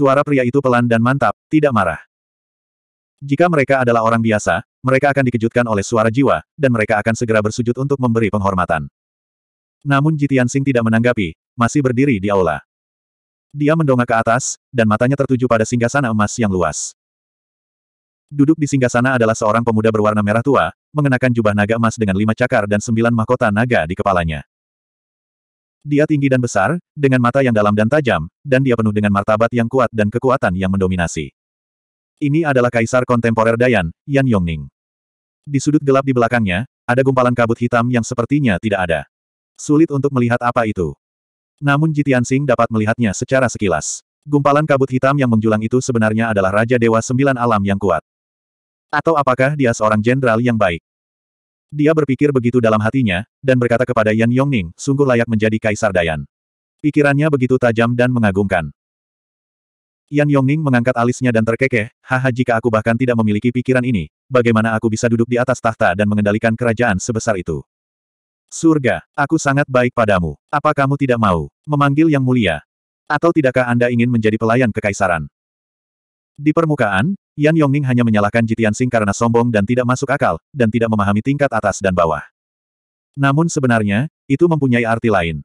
Suara pria itu pelan dan mantap, tidak marah. Jika mereka adalah orang biasa, mereka akan dikejutkan oleh suara jiwa, dan mereka akan segera bersujud untuk memberi penghormatan. Namun Jitian Sing tidak menanggapi, masih berdiri di aula. Dia mendongak ke atas, dan matanya tertuju pada singgasana emas yang luas. Duduk di singgasana adalah seorang pemuda berwarna merah tua, mengenakan jubah naga emas dengan lima cakar dan sembilan mahkota naga di kepalanya. Dia tinggi dan besar, dengan mata yang dalam dan tajam, dan dia penuh dengan martabat yang kuat dan kekuatan yang mendominasi. Ini adalah kaisar kontemporer Dayan, Yan Yongning. Di sudut gelap di belakangnya, ada gumpalan kabut hitam yang sepertinya tidak ada. Sulit untuk melihat apa itu. Namun Jitian Sing dapat melihatnya secara sekilas. Gumpalan kabut hitam yang menjulang itu sebenarnya adalah Raja Dewa Sembilan Alam yang kuat. Atau apakah dia seorang jenderal yang baik? Dia berpikir begitu dalam hatinya, dan berkata kepada Yan Yongning, sungguh layak menjadi Kaisar Dayan. Pikirannya begitu tajam dan mengagumkan. Yan Yongning mengangkat alisnya dan terkekeh, haha jika aku bahkan tidak memiliki pikiran ini, bagaimana aku bisa duduk di atas tahta dan mengendalikan kerajaan sebesar itu? Surga, aku sangat baik padamu. Apa kamu tidak mau memanggil yang mulia? Atau tidakkah Anda ingin menjadi pelayan kekaisaran? Di permukaan, Yan Yongning hanya menyalahkan Jitian Sing karena sombong dan tidak masuk akal, dan tidak memahami tingkat atas dan bawah. Namun sebenarnya, itu mempunyai arti lain.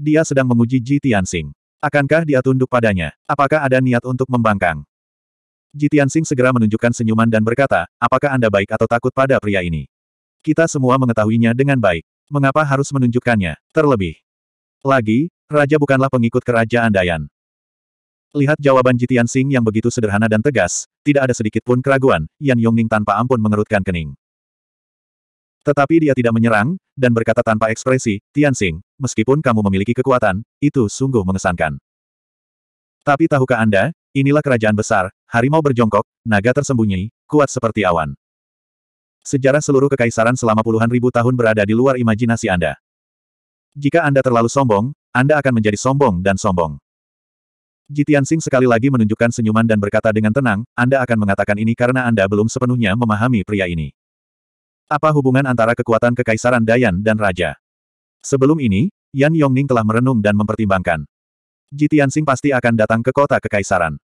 Dia sedang menguji Jitian Sing. Akankah dia tunduk padanya? Apakah ada niat untuk membangkang? Jitian Sing segera menunjukkan senyuman dan berkata, apakah Anda baik atau takut pada pria ini? Kita semua mengetahuinya dengan baik. Mengapa harus menunjukkannya? Terlebih. Lagi, Raja bukanlah pengikut kerajaan Dayan. Lihat jawaban Jitian Sing yang begitu sederhana dan tegas, tidak ada sedikit pun keraguan, Yan Yongning tanpa ampun mengerutkan kening. Tetapi dia tidak menyerang, dan berkata tanpa ekspresi, Tian Sing, meskipun kamu memiliki kekuatan, itu sungguh mengesankan. Tapi tahukah Anda, inilah kerajaan besar, harimau berjongkok, naga tersembunyi, kuat seperti awan. Sejarah seluruh kekaisaran selama puluhan ribu tahun berada di luar imajinasi Anda. Jika Anda terlalu sombong, Anda akan menjadi sombong dan sombong. Jitian Sing sekali lagi menunjukkan senyuman dan berkata dengan tenang, Anda akan mengatakan ini karena Anda belum sepenuhnya memahami pria ini. Apa hubungan antara kekuatan kekaisaran Dayan dan Raja? Sebelum ini, Yan Yongning telah merenung dan mempertimbangkan. Jitian Sing pasti akan datang ke kota kekaisaran.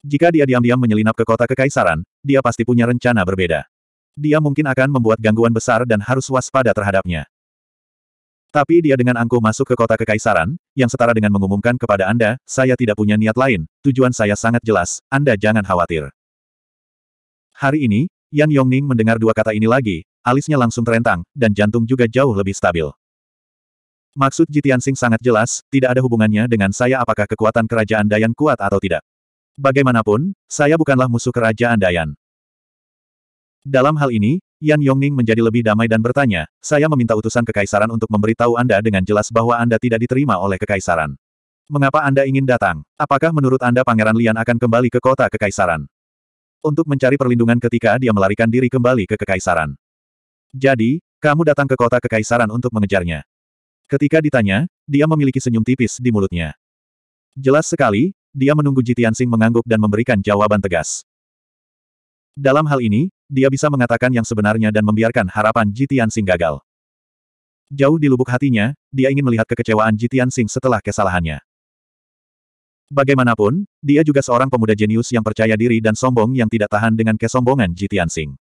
Jika dia diam-diam menyelinap ke kota kekaisaran, dia pasti punya rencana berbeda. Dia mungkin akan membuat gangguan besar dan harus waspada terhadapnya. Tapi dia dengan angkuh masuk ke kota kekaisaran, yang setara dengan mengumumkan kepada Anda, saya tidak punya niat lain, tujuan saya sangat jelas, Anda jangan khawatir. Hari ini, Yan Yongning mendengar dua kata ini lagi, alisnya langsung terentang, dan jantung juga jauh lebih stabil. Maksud Jitian Sing sangat jelas, tidak ada hubungannya dengan saya apakah kekuatan kerajaan Dayan kuat atau tidak. Bagaimanapun, saya bukanlah musuh kerajaan Dayan. Dalam hal ini, Yan Yongning menjadi lebih damai dan bertanya, saya meminta utusan kekaisaran untuk memberitahu Anda dengan jelas bahwa Anda tidak diterima oleh kekaisaran. Mengapa Anda ingin datang? Apakah menurut Anda Pangeran Lian akan kembali ke kota kekaisaran? Untuk mencari perlindungan ketika dia melarikan diri kembali ke kekaisaran. Jadi, kamu datang ke kota kekaisaran untuk mengejarnya. Ketika ditanya, dia memiliki senyum tipis di mulutnya. Jelas sekali, dia menunggu Jitian Sing mengangguk dan memberikan jawaban tegas. Dalam hal ini, dia bisa mengatakan yang sebenarnya dan membiarkan harapan Jitian Sing gagal. Jauh di lubuk hatinya, dia ingin melihat kekecewaan Jitian Sing setelah kesalahannya. Bagaimanapun, dia juga seorang pemuda jenius yang percaya diri dan sombong yang tidak tahan dengan kesombongan Jitian Sing.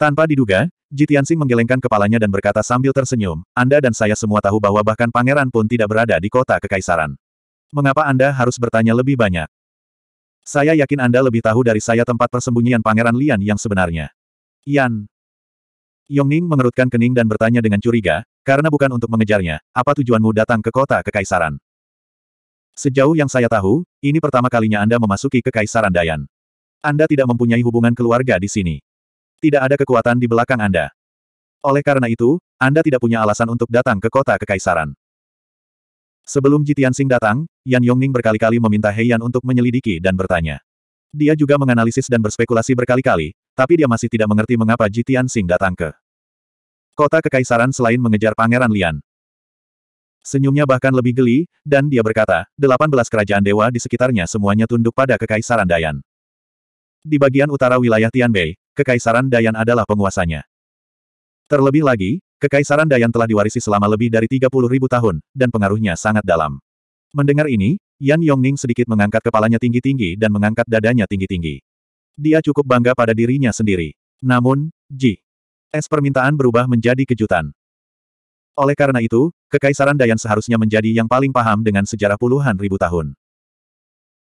Tanpa diduga, Jitian Sing menggelengkan kepalanya dan berkata sambil tersenyum, Anda dan saya semua tahu bahwa bahkan pangeran pun tidak berada di kota kekaisaran. Mengapa Anda harus bertanya lebih banyak? Saya yakin Anda lebih tahu dari saya tempat persembunyian Pangeran Lian yang sebenarnya. Yan. Yongning mengerutkan kening dan bertanya dengan curiga, karena bukan untuk mengejarnya, apa tujuanmu datang ke kota Kekaisaran? Sejauh yang saya tahu, ini pertama kalinya Anda memasuki Kekaisaran Dayan. Anda tidak mempunyai hubungan keluarga di sini. Tidak ada kekuatan di belakang Anda. Oleh karena itu, Anda tidak punya alasan untuk datang ke kota Kekaisaran. Sebelum Jitian Sing datang, Yan Yongning berkali-kali meminta Heian untuk menyelidiki dan bertanya. Dia juga menganalisis dan berspekulasi berkali-kali, tapi dia masih tidak mengerti mengapa Jitian Sing datang ke kota kekaisaran selain mengejar Pangeran Lian. Senyumnya bahkan lebih geli, dan dia berkata, "Delapan belas kerajaan dewa di sekitarnya semuanya tunduk pada kekaisaran Dayan. Di bagian utara wilayah Tianbei, kekaisaran Dayan adalah penguasanya. Terlebih lagi, Kekaisaran Dayan telah diwarisi selama lebih dari 30 ribu tahun, dan pengaruhnya sangat dalam. Mendengar ini, Yan Yongning sedikit mengangkat kepalanya tinggi-tinggi dan mengangkat dadanya tinggi-tinggi. Dia cukup bangga pada dirinya sendiri. Namun, Ji. Es permintaan berubah menjadi kejutan. Oleh karena itu, Kekaisaran Dayan seharusnya menjadi yang paling paham dengan sejarah puluhan ribu tahun.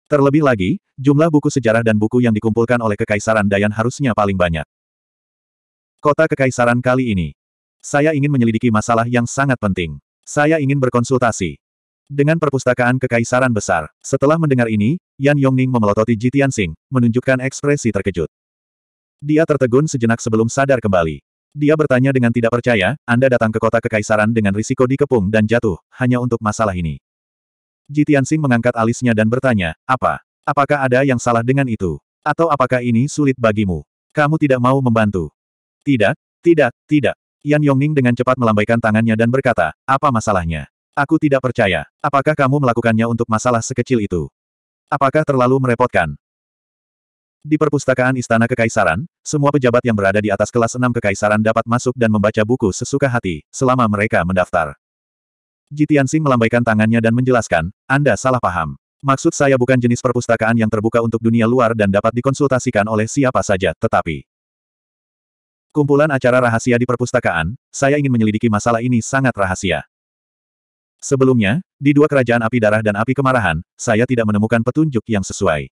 Terlebih lagi, jumlah buku sejarah dan buku yang dikumpulkan oleh Kekaisaran Dayan harusnya paling banyak. Kota Kekaisaran kali ini saya ingin menyelidiki masalah yang sangat penting. Saya ingin berkonsultasi. Dengan perpustakaan Kekaisaran Besar, setelah mendengar ini, Yan Yongning memelototi Ji Tianxing, menunjukkan ekspresi terkejut. Dia tertegun sejenak sebelum sadar kembali. Dia bertanya dengan tidak percaya, Anda datang ke kota Kekaisaran dengan risiko dikepung dan jatuh, hanya untuk masalah ini. Ji Tianxing mengangkat alisnya dan bertanya, apa? Apakah ada yang salah dengan itu? Atau apakah ini sulit bagimu? Kamu tidak mau membantu? Tidak, tidak, tidak. Yan Yongning dengan cepat melambaikan tangannya dan berkata, apa masalahnya? Aku tidak percaya. Apakah kamu melakukannya untuk masalah sekecil itu? Apakah terlalu merepotkan? Di perpustakaan Istana Kekaisaran, semua pejabat yang berada di atas kelas 6 Kekaisaran dapat masuk dan membaca buku sesuka hati, selama mereka mendaftar. Jitian Tianxing melambaikan tangannya dan menjelaskan, Anda salah paham. Maksud saya bukan jenis perpustakaan yang terbuka untuk dunia luar dan dapat dikonsultasikan oleh siapa saja, tetapi Kumpulan acara rahasia di perpustakaan, saya ingin menyelidiki masalah ini sangat rahasia. Sebelumnya, di dua kerajaan api darah dan api kemarahan, saya tidak menemukan petunjuk yang sesuai.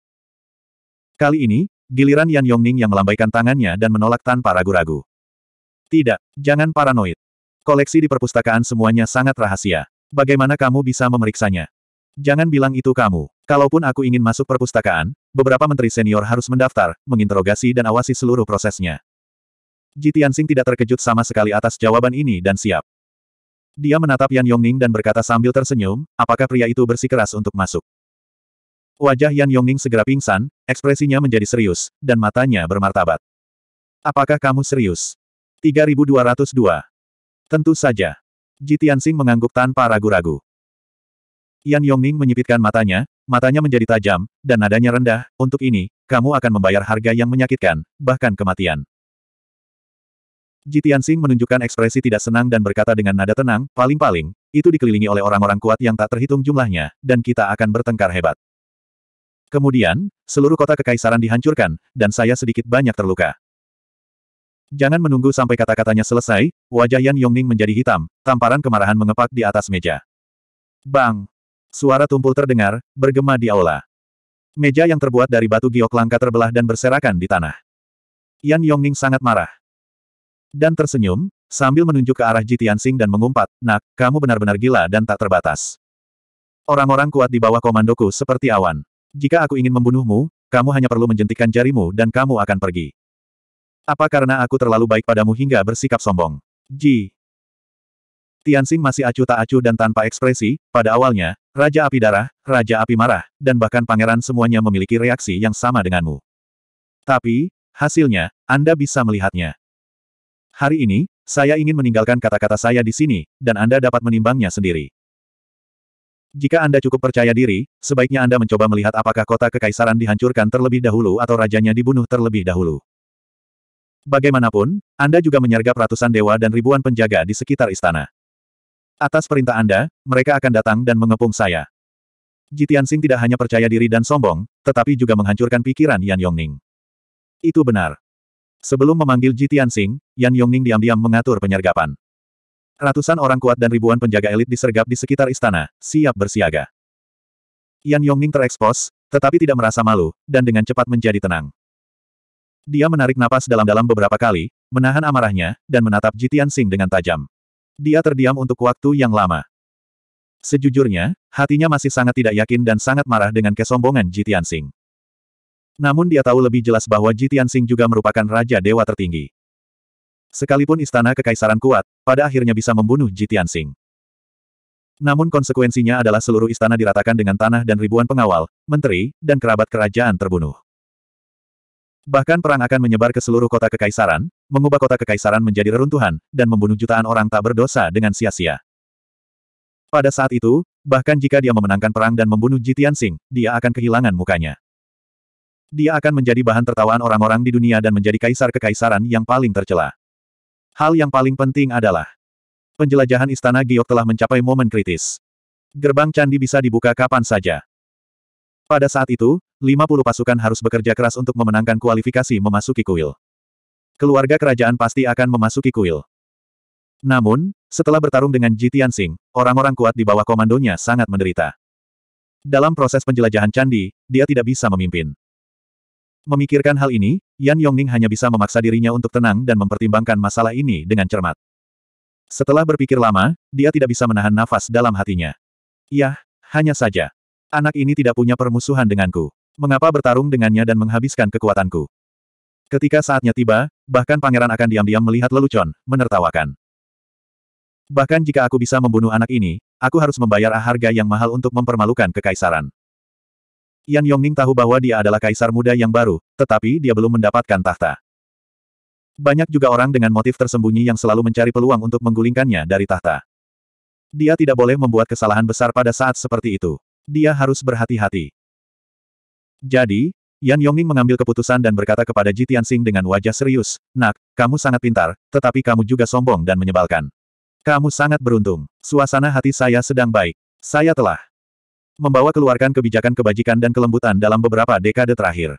Kali ini, giliran Yan Yongning yang melambaikan tangannya dan menolak tanpa ragu-ragu. Tidak, jangan paranoid. Koleksi di perpustakaan semuanya sangat rahasia. Bagaimana kamu bisa memeriksanya? Jangan bilang itu kamu. Kalaupun aku ingin masuk perpustakaan, beberapa menteri senior harus mendaftar, menginterogasi dan awasi seluruh prosesnya. Ji Tianxing tidak terkejut sama sekali atas jawaban ini dan siap. Dia menatap Yan Yongning dan berkata sambil tersenyum, apakah pria itu bersikeras untuk masuk. Wajah Yan Yongning segera pingsan, ekspresinya menjadi serius, dan matanya bermartabat. Apakah kamu serius? 3202. Tentu saja. Ji Tianxing mengangguk tanpa ragu-ragu. Yan Yongning menyipitkan matanya, matanya menjadi tajam, dan nadanya rendah, untuk ini, kamu akan membayar harga yang menyakitkan, bahkan kematian. Jitian Jitiansing menunjukkan ekspresi tidak senang dan berkata dengan nada tenang, paling-paling, itu dikelilingi oleh orang-orang kuat yang tak terhitung jumlahnya, dan kita akan bertengkar hebat. Kemudian, seluruh kota kekaisaran dihancurkan, dan saya sedikit banyak terluka. Jangan menunggu sampai kata-katanya selesai, wajah Yan Yongning menjadi hitam, tamparan kemarahan mengepak di atas meja. Bang! Suara tumpul terdengar, bergema di aula. Meja yang terbuat dari batu giok langka terbelah dan berserakan di tanah. Yan Yongning sangat marah. Dan tersenyum, sambil menunjuk ke arah Tianxing dan mengumpat, Nak, kamu benar-benar gila dan tak terbatas. Orang-orang kuat di bawah komandoku seperti awan. Jika aku ingin membunuhmu, kamu hanya perlu menjentikan jarimu dan kamu akan pergi. Apa karena aku terlalu baik padamu hingga bersikap sombong? Ji. Tianxing masih acuh tak acuh dan tanpa ekspresi, pada awalnya, Raja Api Darah, Raja Api Marah, dan bahkan pangeran semuanya memiliki reaksi yang sama denganmu. Tapi, hasilnya, Anda bisa melihatnya. Hari ini, saya ingin meninggalkan kata-kata saya di sini, dan Anda dapat menimbangnya sendiri. Jika Anda cukup percaya diri, sebaiknya Anda mencoba melihat apakah kota kekaisaran dihancurkan terlebih dahulu atau rajanya dibunuh terlebih dahulu. Bagaimanapun, Anda juga menyergap ratusan dewa dan ribuan penjaga di sekitar istana. Atas perintah Anda, mereka akan datang dan mengepung saya. Jitian Sing tidak hanya percaya diri dan sombong, tetapi juga menghancurkan pikiran Yan Yongning. Itu benar. Sebelum memanggil Ji Tianxing, Yan Yongning diam-diam mengatur penyergapan. Ratusan orang kuat dan ribuan penjaga elit disergap di sekitar istana, siap bersiaga. Yan Yongning terekspos, tetapi tidak merasa malu, dan dengan cepat menjadi tenang. Dia menarik napas dalam-dalam beberapa kali, menahan amarahnya, dan menatap Ji Tianxing dengan tajam. Dia terdiam untuk waktu yang lama. Sejujurnya, hatinya masih sangat tidak yakin dan sangat marah dengan kesombongan Ji Tianxing. Namun dia tahu lebih jelas bahwa Jitian Sing juga merupakan Raja Dewa tertinggi. Sekalipun istana kekaisaran kuat, pada akhirnya bisa membunuh Jitian Sing. Namun konsekuensinya adalah seluruh istana diratakan dengan tanah dan ribuan pengawal, menteri, dan kerabat kerajaan terbunuh. Bahkan perang akan menyebar ke seluruh kota kekaisaran, mengubah kota kekaisaran menjadi reruntuhan, dan membunuh jutaan orang tak berdosa dengan sia-sia. Pada saat itu, bahkan jika dia memenangkan perang dan membunuh Jitian Sing, dia akan kehilangan mukanya dia akan menjadi bahan tertawaan orang-orang di dunia dan menjadi kaisar kekaisaran yang paling tercela. Hal yang paling penting adalah penjelajahan istana Giok telah mencapai momen kritis. Gerbang candi bisa dibuka kapan saja. Pada saat itu, 50 pasukan harus bekerja keras untuk memenangkan kualifikasi memasuki kuil. Keluarga kerajaan pasti akan memasuki kuil. Namun, setelah bertarung dengan Jitian Tianxing, orang-orang kuat di bawah komandonya sangat menderita. Dalam proses penjelajahan candi, dia tidak bisa memimpin. Memikirkan hal ini, Yan Yongning hanya bisa memaksa dirinya untuk tenang dan mempertimbangkan masalah ini dengan cermat. Setelah berpikir lama, dia tidak bisa menahan nafas dalam hatinya. Yah, hanya saja. Anak ini tidak punya permusuhan denganku. Mengapa bertarung dengannya dan menghabiskan kekuatanku? Ketika saatnya tiba, bahkan pangeran akan diam-diam melihat lelucon, menertawakan. Bahkan jika aku bisa membunuh anak ini, aku harus membayar harga yang mahal untuk mempermalukan kekaisaran. Yan Yongning tahu bahwa dia adalah kaisar muda yang baru, tetapi dia belum mendapatkan tahta. Banyak juga orang dengan motif tersembunyi yang selalu mencari peluang untuk menggulingkannya dari tahta. Dia tidak boleh membuat kesalahan besar pada saat seperti itu. Dia harus berhati-hati. Jadi, Yan Yongning mengambil keputusan dan berkata kepada Ji Tianxing dengan wajah serius, Nak, kamu sangat pintar, tetapi kamu juga sombong dan menyebalkan. Kamu sangat beruntung. Suasana hati saya sedang baik. Saya telah membawa keluarkan kebijakan kebajikan dan kelembutan dalam beberapa dekade terakhir.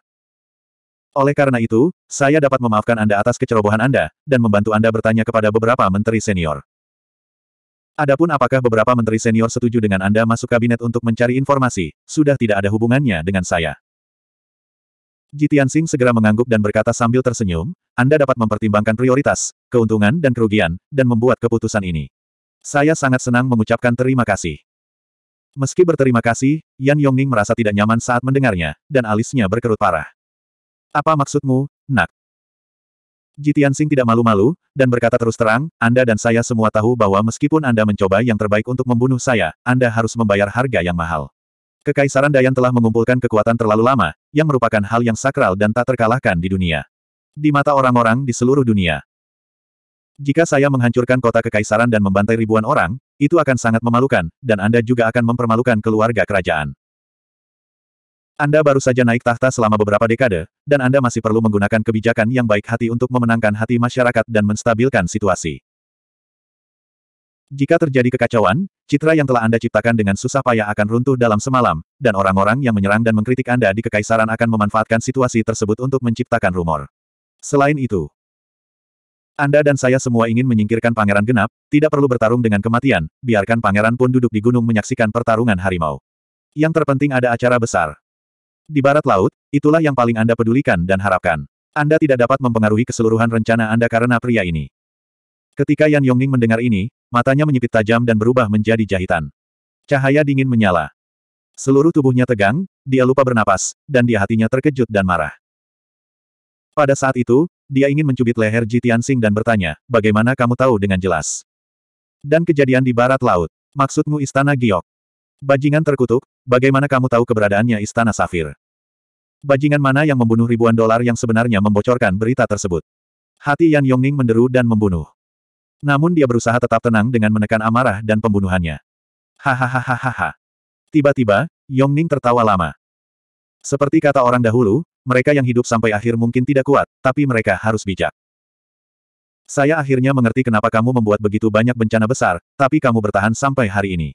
Oleh karena itu, saya dapat memaafkan Anda atas kecerobohan Anda, dan membantu Anda bertanya kepada beberapa menteri senior. Adapun apakah beberapa menteri senior setuju dengan Anda masuk kabinet untuk mencari informasi, sudah tidak ada hubungannya dengan saya. Jitian Singh segera mengangguk dan berkata sambil tersenyum, Anda dapat mempertimbangkan prioritas, keuntungan dan kerugian, dan membuat keputusan ini. Saya sangat senang mengucapkan terima kasih. Meski berterima kasih, Yan Yongning merasa tidak nyaman saat mendengarnya, dan alisnya berkerut parah. Apa maksudmu, nak? Jitian tidak malu-malu, dan berkata terus terang, Anda dan saya semua tahu bahwa meskipun Anda mencoba yang terbaik untuk membunuh saya, Anda harus membayar harga yang mahal. Kekaisaran Dayan telah mengumpulkan kekuatan terlalu lama, yang merupakan hal yang sakral dan tak terkalahkan di dunia. Di mata orang-orang di seluruh dunia. Jika saya menghancurkan kota kekaisaran dan membantai ribuan orang, itu akan sangat memalukan, dan Anda juga akan mempermalukan keluarga kerajaan. Anda baru saja naik tahta selama beberapa dekade, dan Anda masih perlu menggunakan kebijakan yang baik hati untuk memenangkan hati masyarakat dan menstabilkan situasi. Jika terjadi kekacauan, citra yang telah Anda ciptakan dengan susah payah akan runtuh dalam semalam, dan orang-orang yang menyerang dan mengkritik Anda di kekaisaran akan memanfaatkan situasi tersebut untuk menciptakan rumor. Selain itu, anda dan saya semua ingin menyingkirkan pangeran genap, tidak perlu bertarung dengan kematian, biarkan pangeran pun duduk di gunung menyaksikan pertarungan harimau. Yang terpenting ada acara besar. Di barat laut, itulah yang paling Anda pedulikan dan harapkan. Anda tidak dapat mempengaruhi keseluruhan rencana Anda karena pria ini. Ketika Yan Yongning mendengar ini, matanya menyipit tajam dan berubah menjadi jahitan. Cahaya dingin menyala. Seluruh tubuhnya tegang, dia lupa bernapas, dan dia hatinya terkejut dan marah. Pada saat itu, dia ingin mencubit leher Ji Tianxing dan bertanya, bagaimana kamu tahu dengan jelas? Dan kejadian di barat laut. Maksudmu istana Giok? Bajingan terkutuk, bagaimana kamu tahu keberadaannya istana Safir? Bajingan mana yang membunuh ribuan dolar yang sebenarnya membocorkan berita tersebut? Hati Yan Yongning menderu dan membunuh. Namun dia berusaha tetap tenang dengan menekan amarah dan pembunuhannya. Hahaha. Tiba-tiba, Yongning tertawa lama. Seperti kata orang dahulu, mereka yang hidup sampai akhir mungkin tidak kuat, tapi mereka harus bijak. Saya akhirnya mengerti kenapa kamu membuat begitu banyak bencana besar, tapi kamu bertahan sampai hari ini.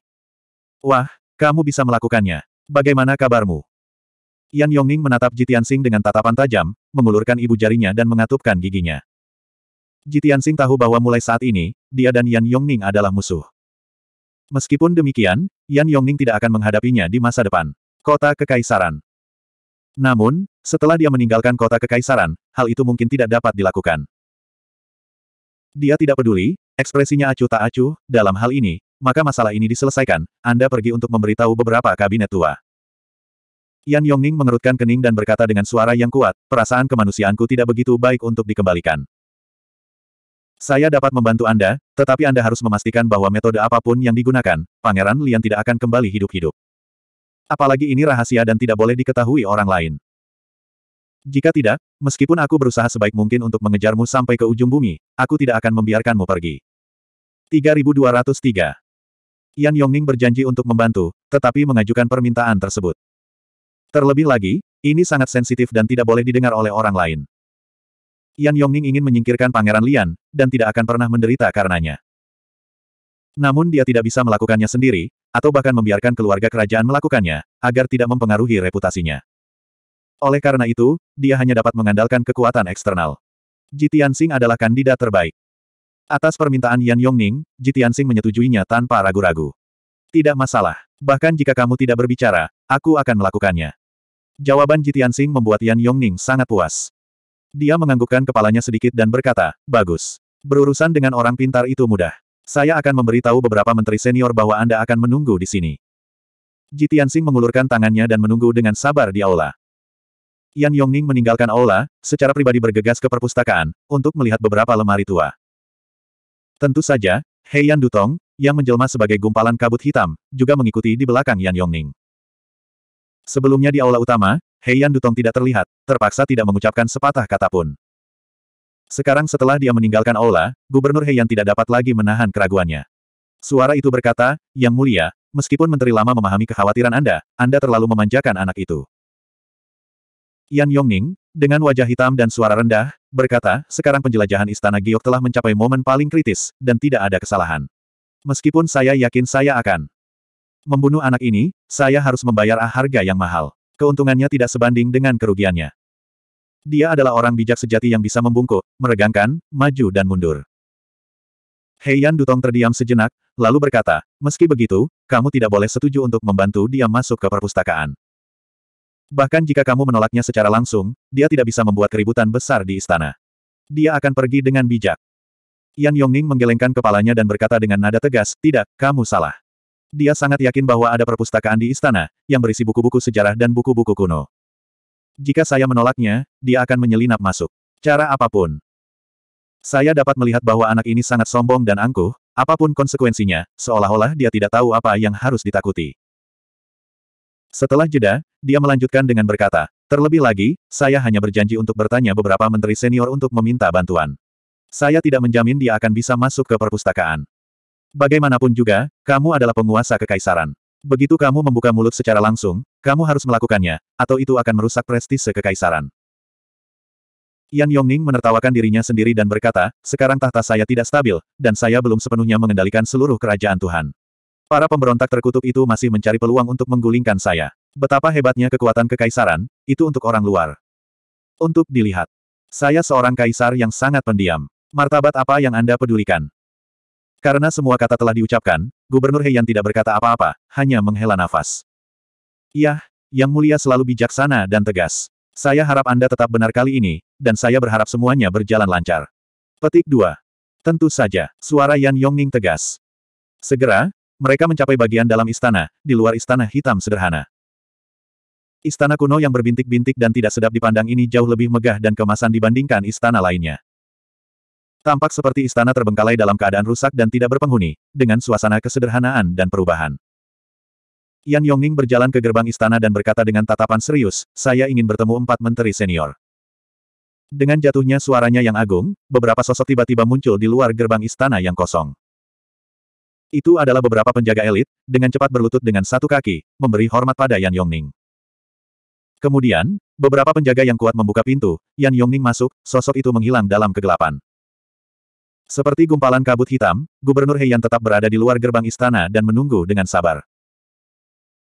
Wah, kamu bisa melakukannya. Bagaimana kabarmu? Yan Yongning menatap Jitiansing dengan tatapan tajam, mengulurkan ibu jarinya dan mengatupkan giginya. Jitiansing tahu bahwa mulai saat ini, dia dan Yan Yongning adalah musuh. Meskipun demikian, Yan Yongning tidak akan menghadapinya di masa depan. Kota Kekaisaran. Namun, setelah dia meninggalkan kota kekaisaran, hal itu mungkin tidak dapat dilakukan. Dia tidak peduli, ekspresinya acuh tak acuh, dalam hal ini, maka masalah ini diselesaikan, Anda pergi untuk memberitahu beberapa kabinet tua. Yan Yongning mengerutkan kening dan berkata dengan suara yang kuat, perasaan kemanusiaanku tidak begitu baik untuk dikembalikan. Saya dapat membantu Anda, tetapi Anda harus memastikan bahwa metode apapun yang digunakan, Pangeran Lian tidak akan kembali hidup-hidup. Apalagi ini rahasia dan tidak boleh diketahui orang lain. Jika tidak, meskipun aku berusaha sebaik mungkin untuk mengejarmu sampai ke ujung bumi, aku tidak akan membiarkanmu pergi. 3203 Yan Yongning berjanji untuk membantu, tetapi mengajukan permintaan tersebut. Terlebih lagi, ini sangat sensitif dan tidak boleh didengar oleh orang lain. Yan Yongning ingin menyingkirkan Pangeran Lian, dan tidak akan pernah menderita karenanya. Namun dia tidak bisa melakukannya sendiri, atau bahkan membiarkan keluarga kerajaan melakukannya, agar tidak mempengaruhi reputasinya. Oleh karena itu, dia hanya dapat mengandalkan kekuatan eksternal. Jitiansing adalah kandidat terbaik. Atas permintaan Yan Yongning, Jitiansing menyetujuinya tanpa ragu-ragu. Tidak masalah. Bahkan jika kamu tidak berbicara, aku akan melakukannya. Jawaban Jitiansing membuat Yan Yongning sangat puas. Dia menganggukkan kepalanya sedikit dan berkata, bagus. Berurusan dengan orang pintar itu mudah. Saya akan memberitahu beberapa menteri senior bahwa Anda akan menunggu di sini. Jitiansing mengulurkan tangannya dan menunggu dengan sabar di aula. Yan Yongning meninggalkan aula, secara pribadi bergegas ke perpustakaan, untuk melihat beberapa lemari tua. Tentu saja, Yan Dutong, yang menjelma sebagai gumpalan kabut hitam, juga mengikuti di belakang Yan Yongning. Sebelumnya di aula utama, Yan Dutong tidak terlihat, terpaksa tidak mengucapkan sepatah kata pun. Sekarang setelah dia meninggalkan aula, Gubernur Yan tidak dapat lagi menahan keraguannya. Suara itu berkata, Yang Mulia, meskipun Menteri Lama memahami kekhawatiran Anda, Anda terlalu memanjakan anak itu. Yan Yongning, dengan wajah hitam dan suara rendah, berkata, sekarang penjelajahan Istana Giok telah mencapai momen paling kritis, dan tidak ada kesalahan. Meskipun saya yakin saya akan membunuh anak ini, saya harus membayar ah harga yang mahal. Keuntungannya tidak sebanding dengan kerugiannya. Dia adalah orang bijak sejati yang bisa membungkuk, meregangkan, maju dan mundur. Yan Dutong terdiam sejenak, lalu berkata, meski begitu, kamu tidak boleh setuju untuk membantu dia masuk ke perpustakaan. Bahkan jika kamu menolaknya secara langsung, dia tidak bisa membuat keributan besar di istana. Dia akan pergi dengan bijak. Yan Yongning menggelengkan kepalanya dan berkata dengan nada tegas, tidak, kamu salah. Dia sangat yakin bahwa ada perpustakaan di istana, yang berisi buku-buku sejarah dan buku-buku kuno. Jika saya menolaknya, dia akan menyelinap masuk. Cara apapun. Saya dapat melihat bahwa anak ini sangat sombong dan angkuh, apapun konsekuensinya, seolah-olah dia tidak tahu apa yang harus ditakuti. Setelah jeda, dia melanjutkan dengan berkata, terlebih lagi, saya hanya berjanji untuk bertanya beberapa menteri senior untuk meminta bantuan. Saya tidak menjamin dia akan bisa masuk ke perpustakaan. Bagaimanapun juga, kamu adalah penguasa kekaisaran. Begitu kamu membuka mulut secara langsung, kamu harus melakukannya, atau itu akan merusak prestise kekaisaran. Yan Yongning menertawakan dirinya sendiri dan berkata, sekarang tahta saya tidak stabil, dan saya belum sepenuhnya mengendalikan seluruh kerajaan Tuhan. Para pemberontak terkutuk itu masih mencari peluang untuk menggulingkan saya. Betapa hebatnya kekuatan kekaisaran, itu untuk orang luar. Untuk dilihat. Saya seorang kaisar yang sangat pendiam. Martabat apa yang Anda pedulikan? Karena semua kata telah diucapkan, Gubernur Heian tidak berkata apa-apa, hanya menghela nafas. Yah, Yang Mulia selalu bijaksana dan tegas. Saya harap Anda tetap benar kali ini, dan saya berharap semuanya berjalan lancar. Petik 2. Tentu saja, suara Yan Yongning tegas. Segera, mereka mencapai bagian dalam istana, di luar istana hitam sederhana. Istana kuno yang berbintik-bintik dan tidak sedap dipandang ini jauh lebih megah dan kemasan dibandingkan istana lainnya. Tampak seperti istana terbengkalai dalam keadaan rusak dan tidak berpenghuni, dengan suasana kesederhanaan dan perubahan. Yan Yongning berjalan ke gerbang istana dan berkata dengan tatapan serius, saya ingin bertemu empat menteri senior. Dengan jatuhnya suaranya yang agung, beberapa sosok tiba-tiba muncul di luar gerbang istana yang kosong. Itu adalah beberapa penjaga elit, dengan cepat berlutut dengan satu kaki, memberi hormat pada Yan Yongning. Kemudian, beberapa penjaga yang kuat membuka pintu, Yan Yongning masuk, sosok itu menghilang dalam kegelapan. Seperti gumpalan kabut hitam, Gubernur Heian tetap berada di luar gerbang istana dan menunggu dengan sabar.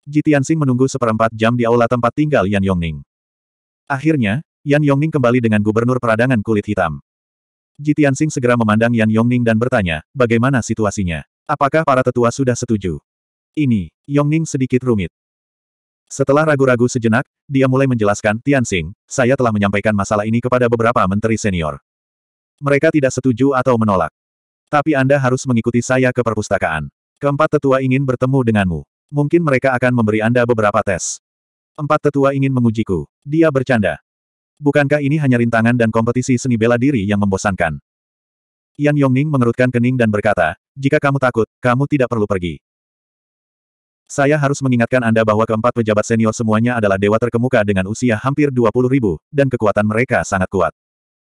Tianxing menunggu seperempat jam di aula tempat tinggal Yan Yongning. Akhirnya, Yan Yongning kembali dengan Gubernur Peradangan Kulit Hitam. Tianxing segera memandang Yan Yongning dan bertanya, bagaimana situasinya? Apakah para tetua sudah setuju? Ini, Yongning sedikit rumit. Setelah ragu-ragu sejenak, dia mulai menjelaskan, Tianxing, saya telah menyampaikan masalah ini kepada beberapa menteri senior. Mereka tidak setuju atau menolak. Tapi Anda harus mengikuti saya ke perpustakaan. Keempat tetua ingin bertemu denganmu. Mungkin mereka akan memberi Anda beberapa tes. Empat tetua ingin mengujiku. Dia bercanda. Bukankah ini hanya rintangan dan kompetisi seni bela diri yang membosankan? Yan Yongning mengerutkan kening dan berkata, jika kamu takut, kamu tidak perlu pergi. Saya harus mengingatkan Anda bahwa keempat pejabat senior semuanya adalah dewa terkemuka dengan usia hampir 20 ribu, dan kekuatan mereka sangat kuat.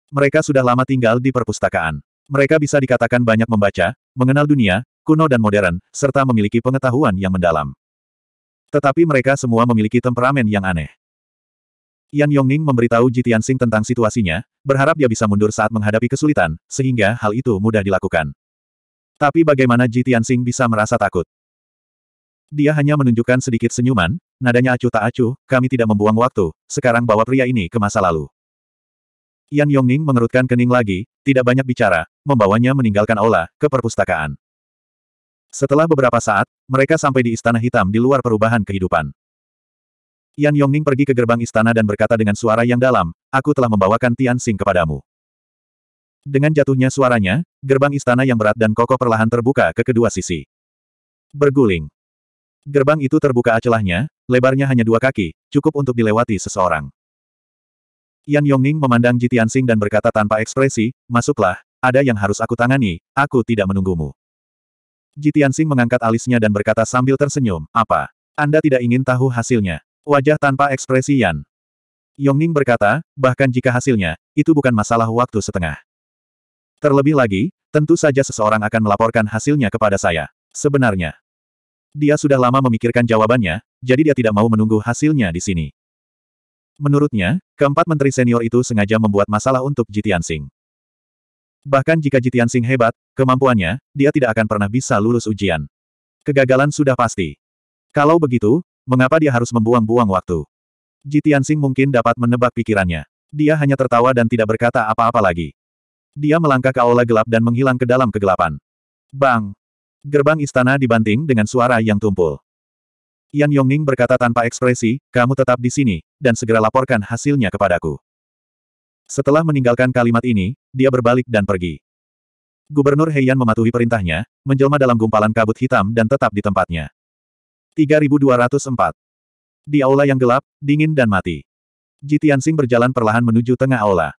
Mereka sudah lama tinggal di perpustakaan. Mereka bisa dikatakan banyak membaca, mengenal dunia, kuno dan modern, serta memiliki pengetahuan yang mendalam. Tetapi mereka semua memiliki temperamen yang aneh. Yan Yongning memberitahu Ji Tianxing tentang situasinya, berharap dia bisa mundur saat menghadapi kesulitan, sehingga hal itu mudah dilakukan. Tapi bagaimana Ji Tianxing bisa merasa takut? Dia hanya menunjukkan sedikit senyuman, nadanya acuh tak acuh, kami tidak membuang waktu, sekarang bawa pria ini ke masa lalu. Yan Yongning mengerutkan kening lagi, tidak banyak bicara, membawanya meninggalkan aula, ke perpustakaan. Setelah beberapa saat, mereka sampai di Istana Hitam di luar perubahan kehidupan. Yan Yongning pergi ke gerbang istana dan berkata dengan suara yang dalam, aku telah membawakan Tianxing kepadamu. Dengan jatuhnya suaranya, gerbang istana yang berat dan kokoh perlahan terbuka ke kedua sisi. Berguling. Gerbang itu terbuka acelahnya, lebarnya hanya dua kaki, cukup untuk dilewati seseorang. Yan Yongning memandang Ji Tianxing dan berkata tanpa ekspresi, masuklah, ada yang harus aku tangani, aku tidak menunggumu. Ji Tianxing mengangkat alisnya dan berkata sambil tersenyum, apa? Anda tidak ingin tahu hasilnya. Wajah tanpa ekspresi Yan. Yongning berkata, bahkan jika hasilnya, itu bukan masalah waktu setengah. Terlebih lagi, tentu saja seseorang akan melaporkan hasilnya kepada saya. Sebenarnya, dia sudah lama memikirkan jawabannya, jadi dia tidak mau menunggu hasilnya di sini. Menurutnya, keempat menteri senior itu sengaja membuat masalah untuk Jitian Singh. Bahkan jika Jitian Singh hebat, kemampuannya, dia tidak akan pernah bisa lulus ujian. Kegagalan sudah pasti. Kalau begitu, mengapa dia harus membuang-buang waktu? Jitian Singh mungkin dapat menebak pikirannya. Dia hanya tertawa dan tidak berkata apa-apa lagi. Dia melangkah ke aula gelap dan menghilang ke dalam kegelapan. Bang! Gerbang istana dibanting dengan suara yang tumpul. Yan Yongning berkata tanpa ekspresi, kamu tetap di sini, dan segera laporkan hasilnya kepadaku. Setelah meninggalkan kalimat ini, dia berbalik dan pergi. Gubernur Heian mematuhi perintahnya, menjelma dalam gumpalan kabut hitam dan tetap di tempatnya. 3204 Di aula yang gelap, dingin dan mati. Jitian Sing berjalan perlahan menuju tengah aula.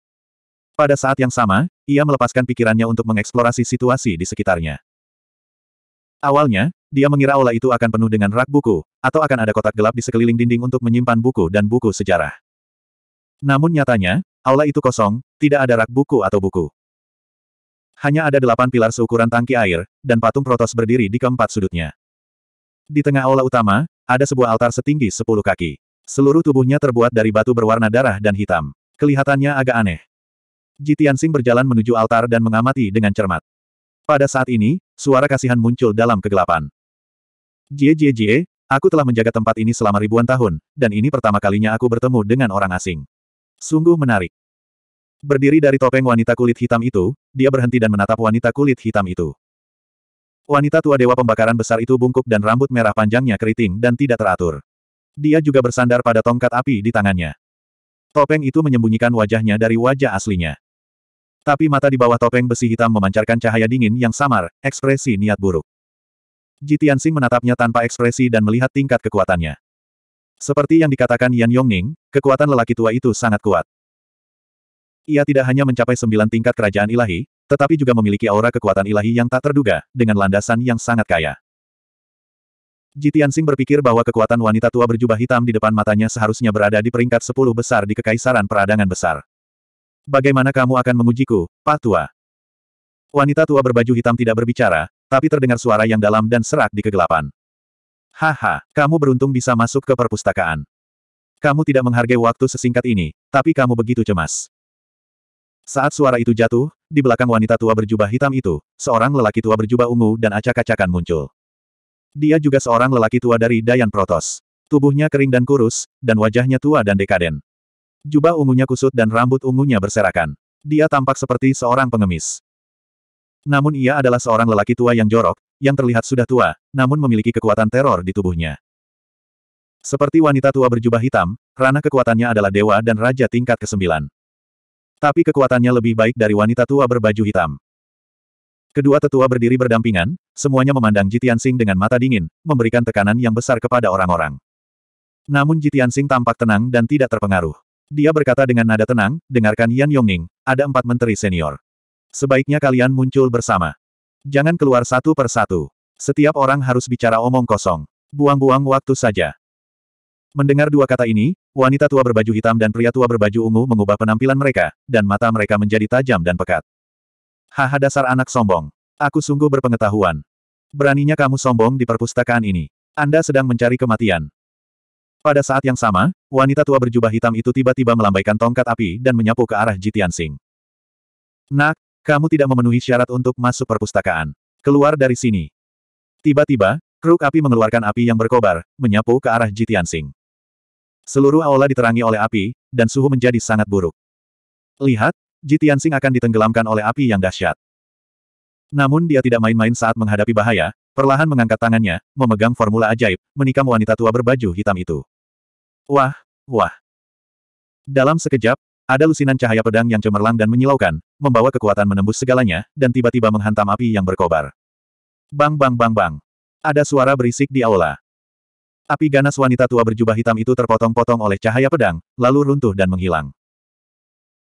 Pada saat yang sama, ia melepaskan pikirannya untuk mengeksplorasi situasi di sekitarnya. Awalnya, dia mengira aula itu akan penuh dengan rak buku, atau akan ada kotak gelap di sekeliling dinding untuk menyimpan buku dan buku sejarah. Namun nyatanya, aula itu kosong, tidak ada rak buku atau buku. Hanya ada delapan pilar seukuran tangki air, dan patung protos berdiri di keempat sudutnya. Di tengah aula utama, ada sebuah altar setinggi sepuluh kaki. Seluruh tubuhnya terbuat dari batu berwarna darah dan hitam. Kelihatannya agak aneh. Ji Tianxing berjalan menuju altar dan mengamati dengan cermat. Pada saat ini, suara kasihan muncul dalam kegelapan. Jie Jie Jie, aku telah menjaga tempat ini selama ribuan tahun, dan ini pertama kalinya aku bertemu dengan orang asing. Sungguh menarik. Berdiri dari topeng wanita kulit hitam itu, dia berhenti dan menatap wanita kulit hitam itu. Wanita tua dewa pembakaran besar itu bungkuk dan rambut merah panjangnya keriting dan tidak teratur. Dia juga bersandar pada tongkat api di tangannya. Topeng itu menyembunyikan wajahnya dari wajah aslinya. Tapi mata di bawah topeng besi hitam memancarkan cahaya dingin yang samar, ekspresi niat buruk. Ji Tianxing menatapnya tanpa ekspresi dan melihat tingkat kekuatannya. Seperti yang dikatakan Yan Yongning, kekuatan lelaki tua itu sangat kuat. Ia tidak hanya mencapai sembilan tingkat kerajaan ilahi, tetapi juga memiliki aura kekuatan ilahi yang tak terduga, dengan landasan yang sangat kaya. Ji Tianxing berpikir bahwa kekuatan wanita tua berjubah hitam di depan matanya seharusnya berada di peringkat sepuluh besar di Kekaisaran Peradangan Besar. Bagaimana kamu akan mengujiku, Pak Tua? Wanita tua berbaju hitam tidak berbicara, tapi terdengar suara yang dalam dan serak di kegelapan. Haha, kamu beruntung bisa masuk ke perpustakaan. Kamu tidak menghargai waktu sesingkat ini, tapi kamu begitu cemas. Saat suara itu jatuh, di belakang wanita tua berjubah hitam itu, seorang lelaki tua berjubah ungu dan acak-acakan muncul. Dia juga seorang lelaki tua dari Dayan Protos. Tubuhnya kering dan kurus, dan wajahnya tua dan dekaden. Jubah ungunya kusut dan rambut ungunya berserakan. Dia tampak seperti seorang pengemis. Namun ia adalah seorang lelaki tua yang jorok, yang terlihat sudah tua, namun memiliki kekuatan teror di tubuhnya. Seperti wanita tua berjubah hitam, ranah kekuatannya adalah dewa dan raja tingkat kesembilan. Tapi kekuatannya lebih baik dari wanita tua berbaju hitam. Kedua tetua berdiri berdampingan, semuanya memandang Jitian Sing dengan mata dingin, memberikan tekanan yang besar kepada orang-orang. Namun Jitian Sing tampak tenang dan tidak terpengaruh. Dia berkata dengan nada tenang, dengarkan Yan Yongning, ada empat menteri senior. Sebaiknya kalian muncul bersama. Jangan keluar satu per satu. Setiap orang harus bicara omong kosong. Buang-buang waktu saja. Mendengar dua kata ini, wanita tua berbaju hitam dan pria tua berbaju ungu mengubah penampilan mereka, dan mata mereka menjadi tajam dan pekat. Haha dasar anak sombong. Aku sungguh berpengetahuan. Beraninya kamu sombong di perpustakaan ini. Anda sedang mencari kematian. Pada saat yang sama, wanita tua berjubah hitam itu tiba-tiba melambaikan tongkat api dan menyapu ke arah Jitian Sing. Nak, kamu tidak memenuhi syarat untuk masuk perpustakaan. Keluar dari sini. Tiba-tiba, kruk api mengeluarkan api yang berkobar, menyapu ke arah Jitian Sing. Seluruh aula diterangi oleh api, dan suhu menjadi sangat buruk. Lihat, Jitian Sing akan ditenggelamkan oleh api yang dahsyat. Namun dia tidak main-main saat menghadapi bahaya, perlahan mengangkat tangannya, memegang formula ajaib, menikam wanita tua berbaju hitam itu. Wah, wah. Dalam sekejap, ada lusinan cahaya pedang yang cemerlang dan menyilaukan, membawa kekuatan menembus segalanya, dan tiba-tiba menghantam api yang berkobar. Bang bang bang bang. Ada suara berisik di aula. Api ganas wanita tua berjubah hitam itu terpotong-potong oleh cahaya pedang, lalu runtuh dan menghilang.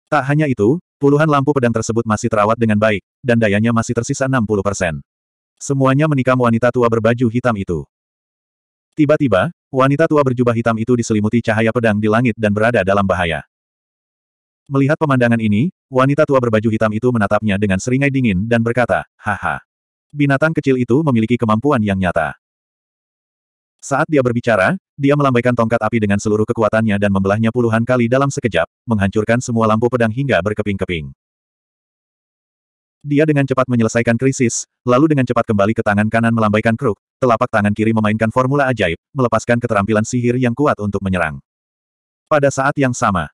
Tak hanya itu, puluhan lampu pedang tersebut masih terawat dengan baik, dan dayanya masih tersisa 60 Semuanya menikam wanita tua berbaju hitam itu. Tiba-tiba, wanita tua berjubah hitam itu diselimuti cahaya pedang di langit dan berada dalam bahaya. Melihat pemandangan ini, wanita tua berbaju hitam itu menatapnya dengan seringai dingin dan berkata, Haha. Binatang kecil itu memiliki kemampuan yang nyata. Saat dia berbicara, dia melambaikan tongkat api dengan seluruh kekuatannya dan membelahnya puluhan kali dalam sekejap, menghancurkan semua lampu pedang hingga berkeping-keping. Dia dengan cepat menyelesaikan krisis, lalu dengan cepat kembali ke tangan kanan melambaikan kruk, telapak tangan kiri memainkan formula ajaib, melepaskan keterampilan sihir yang kuat untuk menyerang. Pada saat yang sama,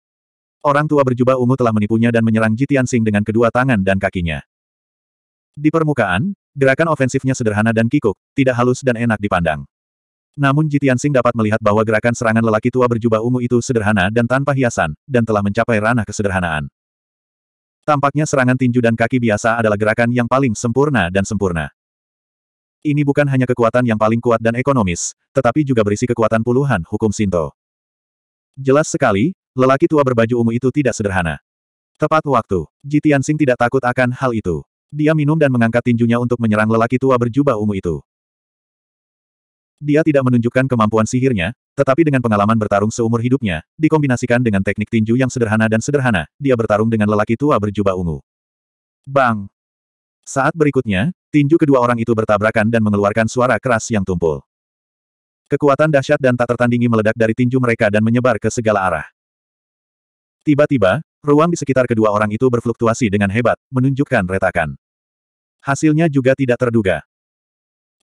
orang tua berjubah ungu telah menipunya dan menyerang Jitian Sing dengan kedua tangan dan kakinya. Di permukaan, gerakan ofensifnya sederhana dan kikuk, tidak halus dan enak dipandang. Namun Jitian Sing dapat melihat bahwa gerakan serangan lelaki tua berjubah ungu itu sederhana dan tanpa hiasan, dan telah mencapai ranah kesederhanaan. Tampaknya serangan tinju dan kaki biasa adalah gerakan yang paling sempurna dan sempurna. Ini bukan hanya kekuatan yang paling kuat dan ekonomis, tetapi juga berisi kekuatan puluhan hukum Sinto. Jelas sekali, lelaki tua berbaju ungu itu tidak sederhana. Tepat waktu, Jitian Sing tidak takut akan hal itu. Dia minum dan mengangkat tinjunya untuk menyerang lelaki tua berjubah ungu itu. Dia tidak menunjukkan kemampuan sihirnya, tetapi dengan pengalaman bertarung seumur hidupnya, dikombinasikan dengan teknik tinju yang sederhana dan sederhana, dia bertarung dengan lelaki tua berjubah ungu. Bang! Saat berikutnya, tinju kedua orang itu bertabrakan dan mengeluarkan suara keras yang tumpul. Kekuatan dahsyat dan tak tertandingi meledak dari tinju mereka dan menyebar ke segala arah. Tiba-tiba, ruang di sekitar kedua orang itu berfluktuasi dengan hebat, menunjukkan retakan. Hasilnya juga tidak terduga.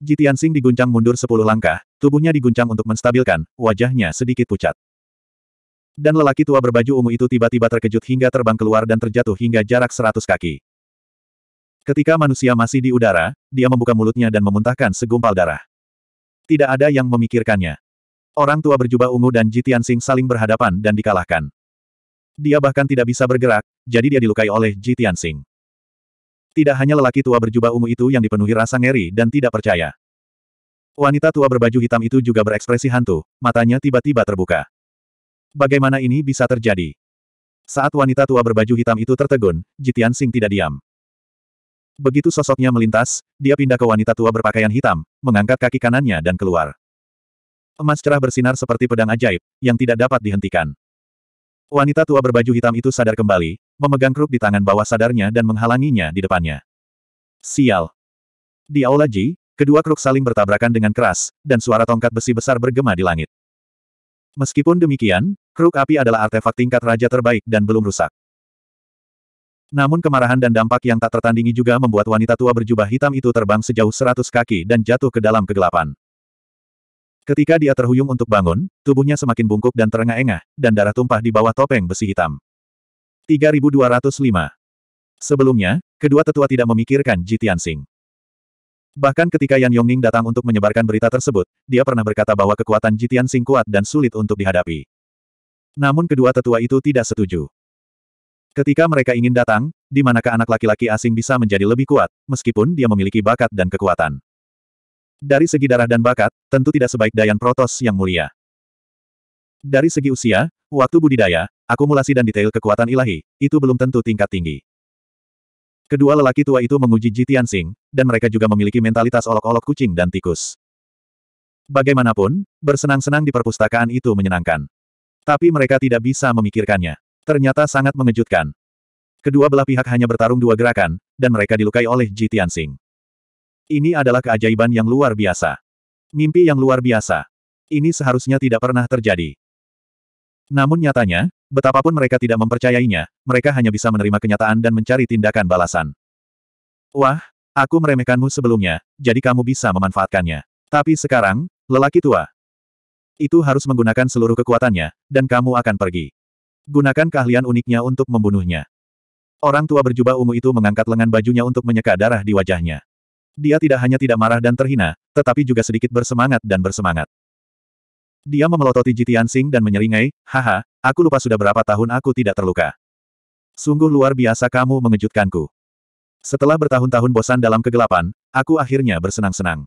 Jitian Sing diguncang mundur sepuluh langkah, Tubuhnya diguncang untuk menstabilkan, wajahnya sedikit pucat. Dan lelaki tua berbaju ungu itu tiba-tiba terkejut hingga terbang keluar dan terjatuh hingga jarak seratus kaki. Ketika manusia masih di udara, dia membuka mulutnya dan memuntahkan segumpal darah. Tidak ada yang memikirkannya. Orang tua berjubah ungu dan Jitian Sing saling berhadapan dan dikalahkan. Dia bahkan tidak bisa bergerak, jadi dia dilukai oleh Jitian Sing. Tidak hanya lelaki tua berjubah ungu itu yang dipenuhi rasa ngeri dan tidak percaya. Wanita tua berbaju hitam itu juga berekspresi hantu, matanya tiba-tiba terbuka. Bagaimana ini bisa terjadi? Saat wanita tua berbaju hitam itu tertegun, Jitian Sing tidak diam. Begitu sosoknya melintas, dia pindah ke wanita tua berpakaian hitam, mengangkat kaki kanannya dan keluar. Emas cerah bersinar seperti pedang ajaib, yang tidak dapat dihentikan. Wanita tua berbaju hitam itu sadar kembali, memegang kruk di tangan bawah sadarnya dan menghalanginya di depannya. Sial. Di Aula Ji, Kedua kruk saling bertabrakan dengan keras, dan suara tongkat besi besar bergema di langit. Meskipun demikian, kruk api adalah artefak tingkat raja terbaik dan belum rusak. Namun kemarahan dan dampak yang tak tertandingi juga membuat wanita tua berjubah hitam itu terbang sejauh seratus kaki dan jatuh ke dalam kegelapan. Ketika dia terhuyung untuk bangun, tubuhnya semakin bungkuk dan terengah-engah, dan darah tumpah di bawah topeng besi hitam. 3205 Sebelumnya, kedua tetua tidak memikirkan Jitian Sing. Bahkan ketika Yan Yongning datang untuk menyebarkan berita tersebut, dia pernah berkata bahwa kekuatan Jitian Sing kuat dan sulit untuk dihadapi. Namun kedua tetua itu tidak setuju. Ketika mereka ingin datang, di manakah anak laki-laki asing bisa menjadi lebih kuat, meskipun dia memiliki bakat dan kekuatan. Dari segi darah dan bakat, tentu tidak sebaik Dayan Protos yang mulia. Dari segi usia, waktu budidaya, akumulasi dan detail kekuatan ilahi, itu belum tentu tingkat tinggi. Kedua lelaki tua itu menguji Ji Tianxing, dan mereka juga memiliki mentalitas olok-olok kucing dan tikus. Bagaimanapun, bersenang-senang di perpustakaan itu menyenangkan. Tapi mereka tidak bisa memikirkannya. Ternyata sangat mengejutkan. Kedua belah pihak hanya bertarung dua gerakan, dan mereka dilukai oleh Ji Tianxing. Ini adalah keajaiban yang luar biasa. Mimpi yang luar biasa. Ini seharusnya tidak pernah terjadi. Namun nyatanya, Betapapun mereka tidak mempercayainya, mereka hanya bisa menerima kenyataan dan mencari tindakan balasan. Wah, aku meremehkanmu sebelumnya, jadi kamu bisa memanfaatkannya. Tapi sekarang, lelaki tua. Itu harus menggunakan seluruh kekuatannya, dan kamu akan pergi. Gunakan keahlian uniknya untuk membunuhnya. Orang tua berjubah ungu itu mengangkat lengan bajunya untuk menyeka darah di wajahnya. Dia tidak hanya tidak marah dan terhina, tetapi juga sedikit bersemangat dan bersemangat. Dia memelototi Jitian Sing dan menyeringai, haha, aku lupa sudah berapa tahun aku tidak terluka. Sungguh luar biasa kamu mengejutkanku. Setelah bertahun-tahun bosan dalam kegelapan, aku akhirnya bersenang-senang.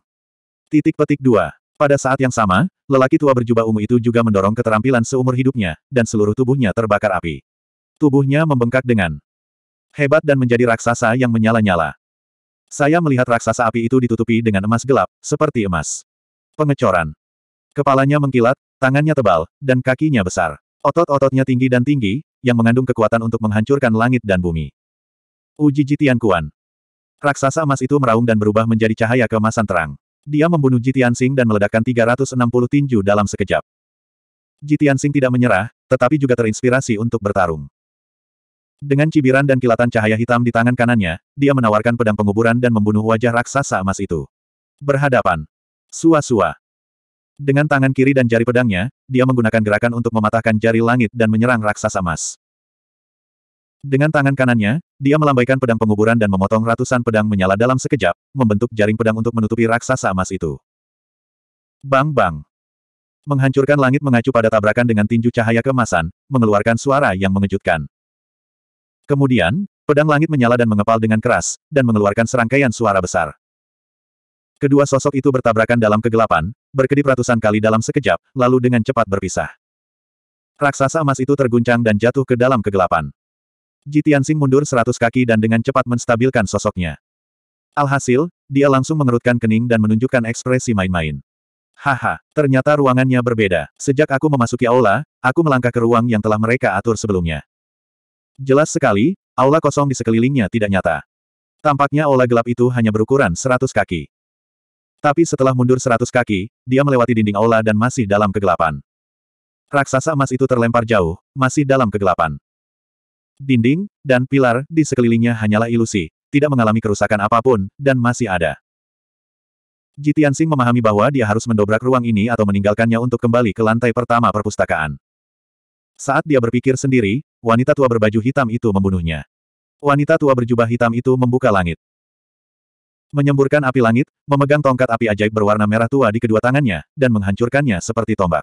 Titik petik dua. Pada saat yang sama, lelaki tua berjubah ungu itu juga mendorong keterampilan seumur hidupnya, dan seluruh tubuhnya terbakar api. Tubuhnya membengkak dengan hebat dan menjadi raksasa yang menyala-nyala. Saya melihat raksasa api itu ditutupi dengan emas gelap, seperti emas. Pengecoran. Kepalanya mengkilat, tangannya tebal, dan kakinya besar. Otot-ototnya tinggi dan tinggi, yang mengandung kekuatan untuk menghancurkan langit dan bumi. Uji Jitian Kuan. Raksasa emas itu meraung dan berubah menjadi cahaya keemasan terang. Dia membunuh Jitian Sing dan meledakkan 360 tinju dalam sekejap. Jitian Sing tidak menyerah, tetapi juga terinspirasi untuk bertarung. Dengan cibiran dan kilatan cahaya hitam di tangan kanannya, dia menawarkan pedang penguburan dan membunuh wajah raksasa emas itu. Berhadapan. Sua-sua. Dengan tangan kiri dan jari pedangnya, dia menggunakan gerakan untuk mematahkan jari langit dan menyerang raksasa emas. Dengan tangan kanannya, dia melambaikan pedang penguburan dan memotong ratusan pedang menyala dalam sekejap, membentuk jaring pedang untuk menutupi raksasa emas itu. Bang bang. Menghancurkan langit mengacu pada tabrakan dengan tinju cahaya kemasan, mengeluarkan suara yang mengejutkan. Kemudian, pedang langit menyala dan mengepal dengan keras, dan mengeluarkan serangkaian suara besar. Kedua sosok itu bertabrakan dalam kegelapan, berkedip ratusan kali dalam sekejap, lalu dengan cepat berpisah. Raksasa emas itu terguncang dan jatuh ke dalam kegelapan. Jitiansing mundur seratus kaki dan dengan cepat menstabilkan sosoknya. Alhasil, dia langsung mengerutkan kening dan menunjukkan ekspresi main-main. Haha, ternyata ruangannya berbeda. Sejak aku memasuki aula, aku melangkah ke ruang yang telah mereka atur sebelumnya. Jelas sekali, aula kosong di sekelilingnya tidak nyata. Tampaknya aula gelap itu hanya berukuran seratus kaki. Tapi setelah mundur seratus kaki, dia melewati dinding aula dan masih dalam kegelapan. Raksasa emas itu terlempar jauh, masih dalam kegelapan. Dinding, dan pilar, di sekelilingnya hanyalah ilusi, tidak mengalami kerusakan apapun, dan masih ada. Jitian Sing memahami bahwa dia harus mendobrak ruang ini atau meninggalkannya untuk kembali ke lantai pertama perpustakaan. Saat dia berpikir sendiri, wanita tua berbaju hitam itu membunuhnya. Wanita tua berjubah hitam itu membuka langit menyemburkan api langit, memegang tongkat api ajaib berwarna merah tua di kedua tangannya, dan menghancurkannya seperti tombak.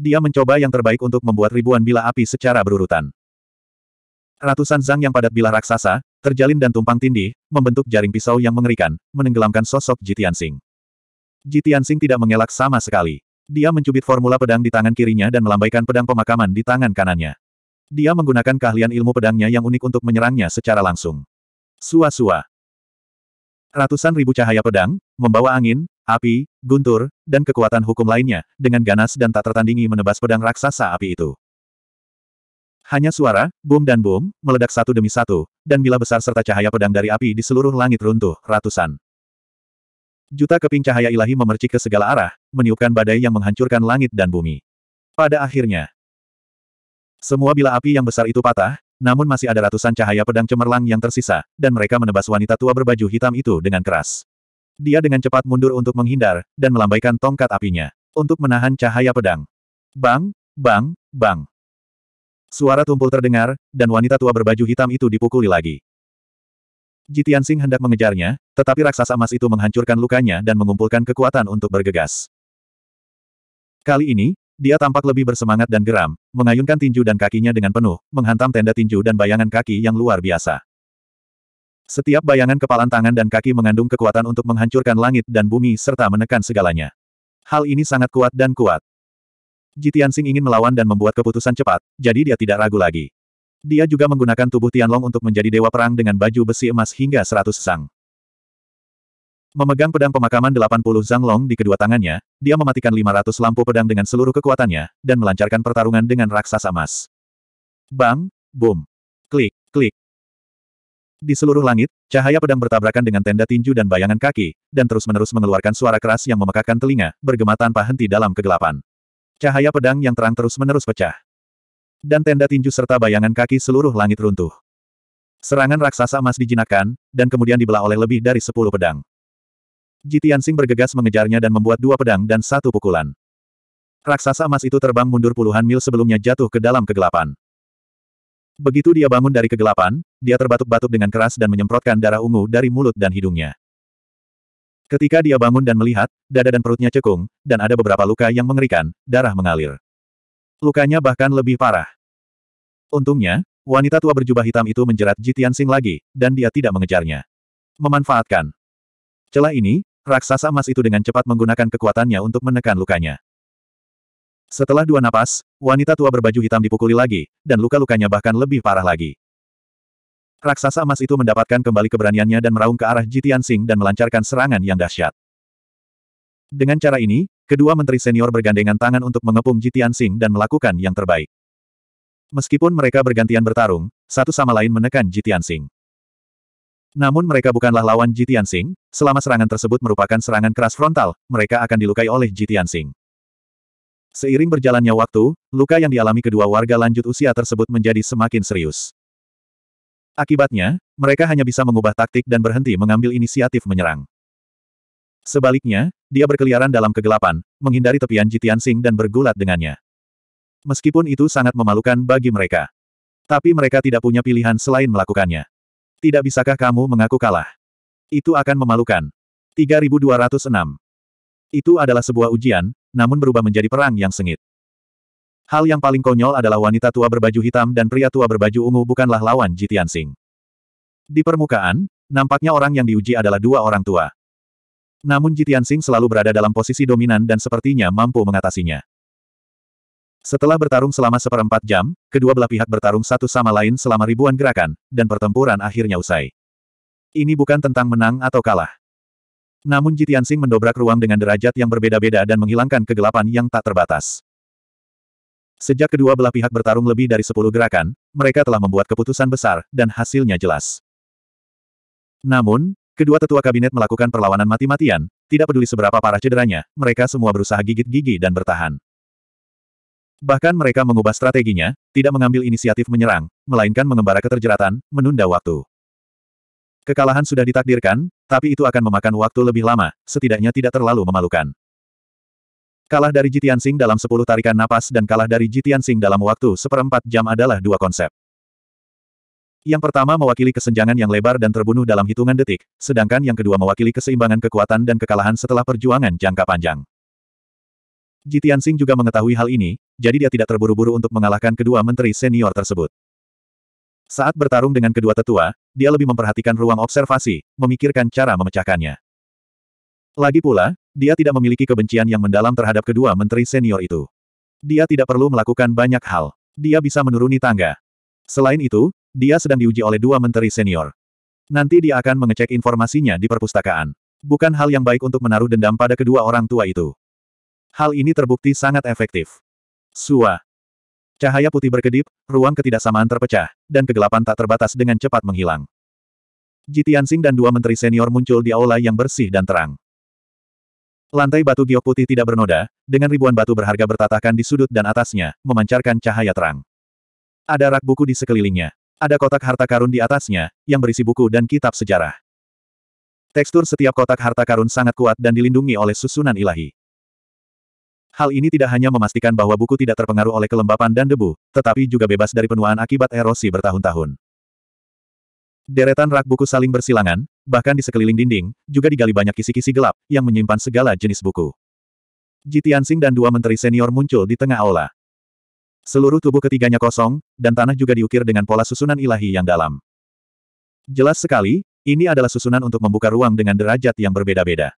Dia mencoba yang terbaik untuk membuat ribuan bila api secara berurutan. Ratusan zang yang padat bila raksasa, terjalin dan tumpang tindih, membentuk jaring pisau yang mengerikan, menenggelamkan sosok Jitian Sing. Jitian Sing tidak mengelak sama sekali. Dia mencubit formula pedang di tangan kirinya dan melambaikan pedang pemakaman di tangan kanannya. Dia menggunakan keahlian ilmu pedangnya yang unik untuk menyerangnya secara langsung. Sua-sua. Ratusan ribu cahaya pedang, membawa angin, api, guntur, dan kekuatan hukum lainnya, dengan ganas dan tak tertandingi menebas pedang raksasa api itu. Hanya suara, boom dan boom, meledak satu demi satu, dan bila besar serta cahaya pedang dari api di seluruh langit runtuh, ratusan. Juta keping cahaya ilahi memercik ke segala arah, meniupkan badai yang menghancurkan langit dan bumi. Pada akhirnya, semua bila api yang besar itu patah, namun masih ada ratusan cahaya pedang cemerlang yang tersisa, dan mereka menebas wanita tua berbaju hitam itu dengan keras. Dia dengan cepat mundur untuk menghindar, dan melambaikan tongkat apinya, untuk menahan cahaya pedang. Bang, bang, bang. Suara tumpul terdengar, dan wanita tua berbaju hitam itu dipukuli lagi. Jitian Sing hendak mengejarnya, tetapi raksasa emas itu menghancurkan lukanya dan mengumpulkan kekuatan untuk bergegas. Kali ini, dia tampak lebih bersemangat dan geram, mengayunkan tinju dan kakinya dengan penuh, menghantam tenda tinju dan bayangan kaki yang luar biasa. Setiap bayangan kepalan tangan dan kaki mengandung kekuatan untuk menghancurkan langit dan bumi serta menekan segalanya. Hal ini sangat kuat dan kuat. Jitian ingin melawan dan membuat keputusan cepat, jadi dia tidak ragu lagi. Dia juga menggunakan tubuh Tianlong untuk menjadi dewa perang dengan baju besi emas hingga seratus sang. Memegang pedang pemakaman 80 Zhang Long di kedua tangannya, dia mematikan 500 lampu pedang dengan seluruh kekuatannya, dan melancarkan pertarungan dengan raksasa emas. Bang, boom, klik, klik. Di seluruh langit, cahaya pedang bertabrakan dengan tenda tinju dan bayangan kaki, dan terus-menerus mengeluarkan suara keras yang memekakkan telinga, bergema tanpa henti dalam kegelapan. Cahaya pedang yang terang terus-menerus pecah. Dan tenda tinju serta bayangan kaki seluruh langit runtuh. Serangan raksasa emas dijinakkan, dan kemudian dibelah oleh lebih dari sepuluh pedang. Ji Tianxing bergegas mengejarnya dan membuat dua pedang dan satu pukulan. Raksasa emas itu terbang mundur puluhan mil sebelumnya jatuh ke dalam kegelapan. Begitu dia bangun dari kegelapan, dia terbatuk-batuk dengan keras dan menyemprotkan darah ungu dari mulut dan hidungnya. Ketika dia bangun dan melihat, dada dan perutnya cekung, dan ada beberapa luka yang mengerikan, darah mengalir. Lukanya bahkan lebih parah. Untungnya, wanita tua berjubah hitam itu menjerat Jitian Sing lagi, dan dia tidak mengejarnya. Memanfaatkan Celah ini, raksasa emas itu dengan cepat menggunakan kekuatannya untuk menekan lukanya. Setelah dua napas, wanita tua berbaju hitam dipukuli lagi, dan luka-lukanya bahkan lebih parah lagi. Raksasa emas itu mendapatkan kembali keberaniannya dan meraung ke arah Jitian Sing dan melancarkan serangan yang dahsyat. Dengan cara ini, kedua menteri senior bergandengan tangan untuk mengepung Jitian Sing dan melakukan yang terbaik. Meskipun mereka bergantian bertarung, satu sama lain menekan Jitian Sing. Namun mereka bukanlah lawan Ji Tianxing, selama serangan tersebut merupakan serangan keras frontal, mereka akan dilukai oleh Ji Tianxing. Seiring berjalannya waktu, luka yang dialami kedua warga lanjut usia tersebut menjadi semakin serius. Akibatnya, mereka hanya bisa mengubah taktik dan berhenti mengambil inisiatif menyerang. Sebaliknya, dia berkeliaran dalam kegelapan, menghindari tepian Jitian Sing dan bergulat dengannya. Meskipun itu sangat memalukan bagi mereka. Tapi mereka tidak punya pilihan selain melakukannya. Tidak bisakah kamu mengaku kalah? Itu akan memalukan. 3206. Itu adalah sebuah ujian, namun berubah menjadi perang yang sengit. Hal yang paling konyol adalah wanita tua berbaju hitam dan pria tua berbaju ungu bukanlah lawan Jitian Sing. Di permukaan, nampaknya orang yang diuji adalah dua orang tua. Namun Jitian Sing selalu berada dalam posisi dominan dan sepertinya mampu mengatasinya. Setelah bertarung selama seperempat jam, kedua belah pihak bertarung satu sama lain selama ribuan gerakan, dan pertempuran akhirnya usai. Ini bukan tentang menang atau kalah. Namun Jitiansing mendobrak ruang dengan derajat yang berbeda-beda dan menghilangkan kegelapan yang tak terbatas. Sejak kedua belah pihak bertarung lebih dari sepuluh gerakan, mereka telah membuat keputusan besar, dan hasilnya jelas. Namun, kedua tetua kabinet melakukan perlawanan mati-matian, tidak peduli seberapa parah cederanya, mereka semua berusaha gigit gigi dan bertahan. Bahkan mereka mengubah strateginya, tidak mengambil inisiatif menyerang, melainkan mengembara keterjeratan, menunda waktu. Kekalahan sudah ditakdirkan, tapi itu akan memakan waktu lebih lama, setidaknya tidak terlalu memalukan. Kalah dari Jitian Sing dalam 10 tarikan napas dan kalah dari Jitian Sing dalam waktu seperempat jam adalah dua konsep. Yang pertama mewakili kesenjangan yang lebar dan terbunuh dalam hitungan detik, sedangkan yang kedua mewakili keseimbangan kekuatan dan kekalahan setelah perjuangan jangka panjang. Jitian Sing juga mengetahui hal ini, jadi dia tidak terburu-buru untuk mengalahkan kedua menteri senior tersebut. Saat bertarung dengan kedua tetua, dia lebih memperhatikan ruang observasi, memikirkan cara memecahkannya. Lagi pula, dia tidak memiliki kebencian yang mendalam terhadap kedua menteri senior itu. Dia tidak perlu melakukan banyak hal. Dia bisa menuruni tangga. Selain itu, dia sedang diuji oleh dua menteri senior. Nanti dia akan mengecek informasinya di perpustakaan. Bukan hal yang baik untuk menaruh dendam pada kedua orang tua itu. Hal ini terbukti sangat efektif. Sua. Cahaya putih berkedip, ruang ketidaksamaan terpecah, dan kegelapan tak terbatas dengan cepat menghilang. Jitiansing dan dua menteri senior muncul di aula yang bersih dan terang. Lantai batu giok putih tidak bernoda, dengan ribuan batu berharga bertatahkan di sudut dan atasnya, memancarkan cahaya terang. Ada rak buku di sekelilingnya. Ada kotak harta karun di atasnya, yang berisi buku dan kitab sejarah. Tekstur setiap kotak harta karun sangat kuat dan dilindungi oleh susunan ilahi. Hal ini tidak hanya memastikan bahwa buku tidak terpengaruh oleh kelembapan dan debu, tetapi juga bebas dari penuaan akibat erosi bertahun-tahun. Deretan rak buku saling bersilangan, bahkan di sekeliling dinding, juga digali banyak kisi-kisi gelap, yang menyimpan segala jenis buku. Jitiansing dan dua menteri senior muncul di tengah aula. Seluruh tubuh ketiganya kosong, dan tanah juga diukir dengan pola susunan ilahi yang dalam. Jelas sekali, ini adalah susunan untuk membuka ruang dengan derajat yang berbeda-beda.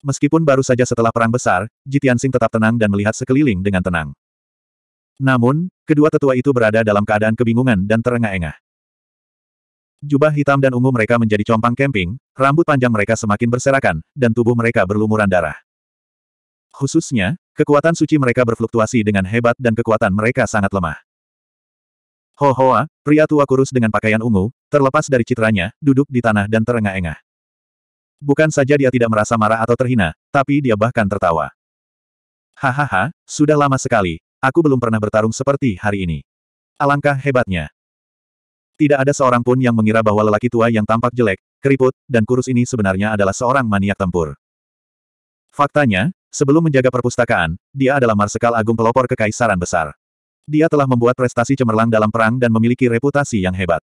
Meskipun baru saja setelah perang besar, Jitiansing tetap tenang dan melihat sekeliling dengan tenang. Namun, kedua tetua itu berada dalam keadaan kebingungan dan terengah-engah. Jubah hitam dan ungu mereka menjadi compang kemping, rambut panjang mereka semakin berserakan, dan tubuh mereka berlumuran darah. Khususnya, kekuatan suci mereka berfluktuasi dengan hebat dan kekuatan mereka sangat lemah. Ho Hoa, pria tua kurus dengan pakaian ungu, terlepas dari citranya, duduk di tanah dan terengah-engah. Bukan saja dia tidak merasa marah atau terhina, tapi dia bahkan tertawa. Hahaha, sudah lama sekali, aku belum pernah bertarung seperti hari ini. Alangkah hebatnya. Tidak ada seorang pun yang mengira bahwa lelaki tua yang tampak jelek, keriput, dan kurus ini sebenarnya adalah seorang maniak tempur. Faktanya, sebelum menjaga perpustakaan, dia adalah Marsekal Agung Pelopor Kekaisaran Besar. Dia telah membuat prestasi cemerlang dalam perang dan memiliki reputasi yang hebat.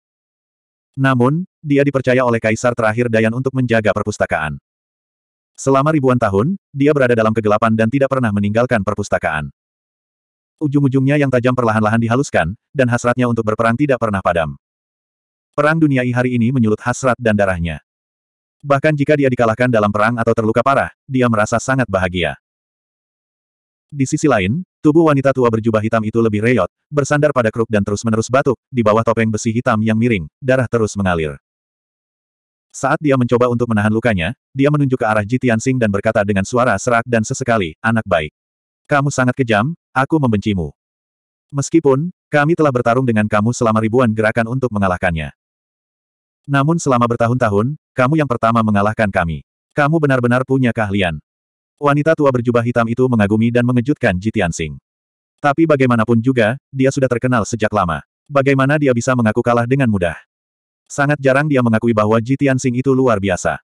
Namun, dia dipercaya oleh kaisar terakhir Dayan untuk menjaga perpustakaan. Selama ribuan tahun, dia berada dalam kegelapan dan tidak pernah meninggalkan perpustakaan. Ujung-ujungnya yang tajam perlahan-lahan dihaluskan, dan hasratnya untuk berperang tidak pernah padam. Perang dunia I hari ini menyulut hasrat dan darahnya. Bahkan jika dia dikalahkan dalam perang atau terluka parah, dia merasa sangat bahagia. Di sisi lain, Tubuh wanita tua berjubah hitam itu lebih reyot, bersandar pada kruk dan terus-menerus batuk, di bawah topeng besi hitam yang miring, darah terus mengalir. Saat dia mencoba untuk menahan lukanya, dia menunjuk ke arah Jitian Tianxing dan berkata dengan suara serak dan sesekali, anak baik. Kamu sangat kejam, aku membencimu. Meskipun, kami telah bertarung dengan kamu selama ribuan gerakan untuk mengalahkannya. Namun selama bertahun-tahun, kamu yang pertama mengalahkan kami. Kamu benar-benar punya keahlian. Wanita tua berjubah hitam itu mengagumi dan mengejutkan Jitian Sing. Tapi bagaimanapun juga, dia sudah terkenal sejak lama. Bagaimana dia bisa mengaku kalah dengan mudah? Sangat jarang dia mengakui bahwa Jitian Sing itu luar biasa.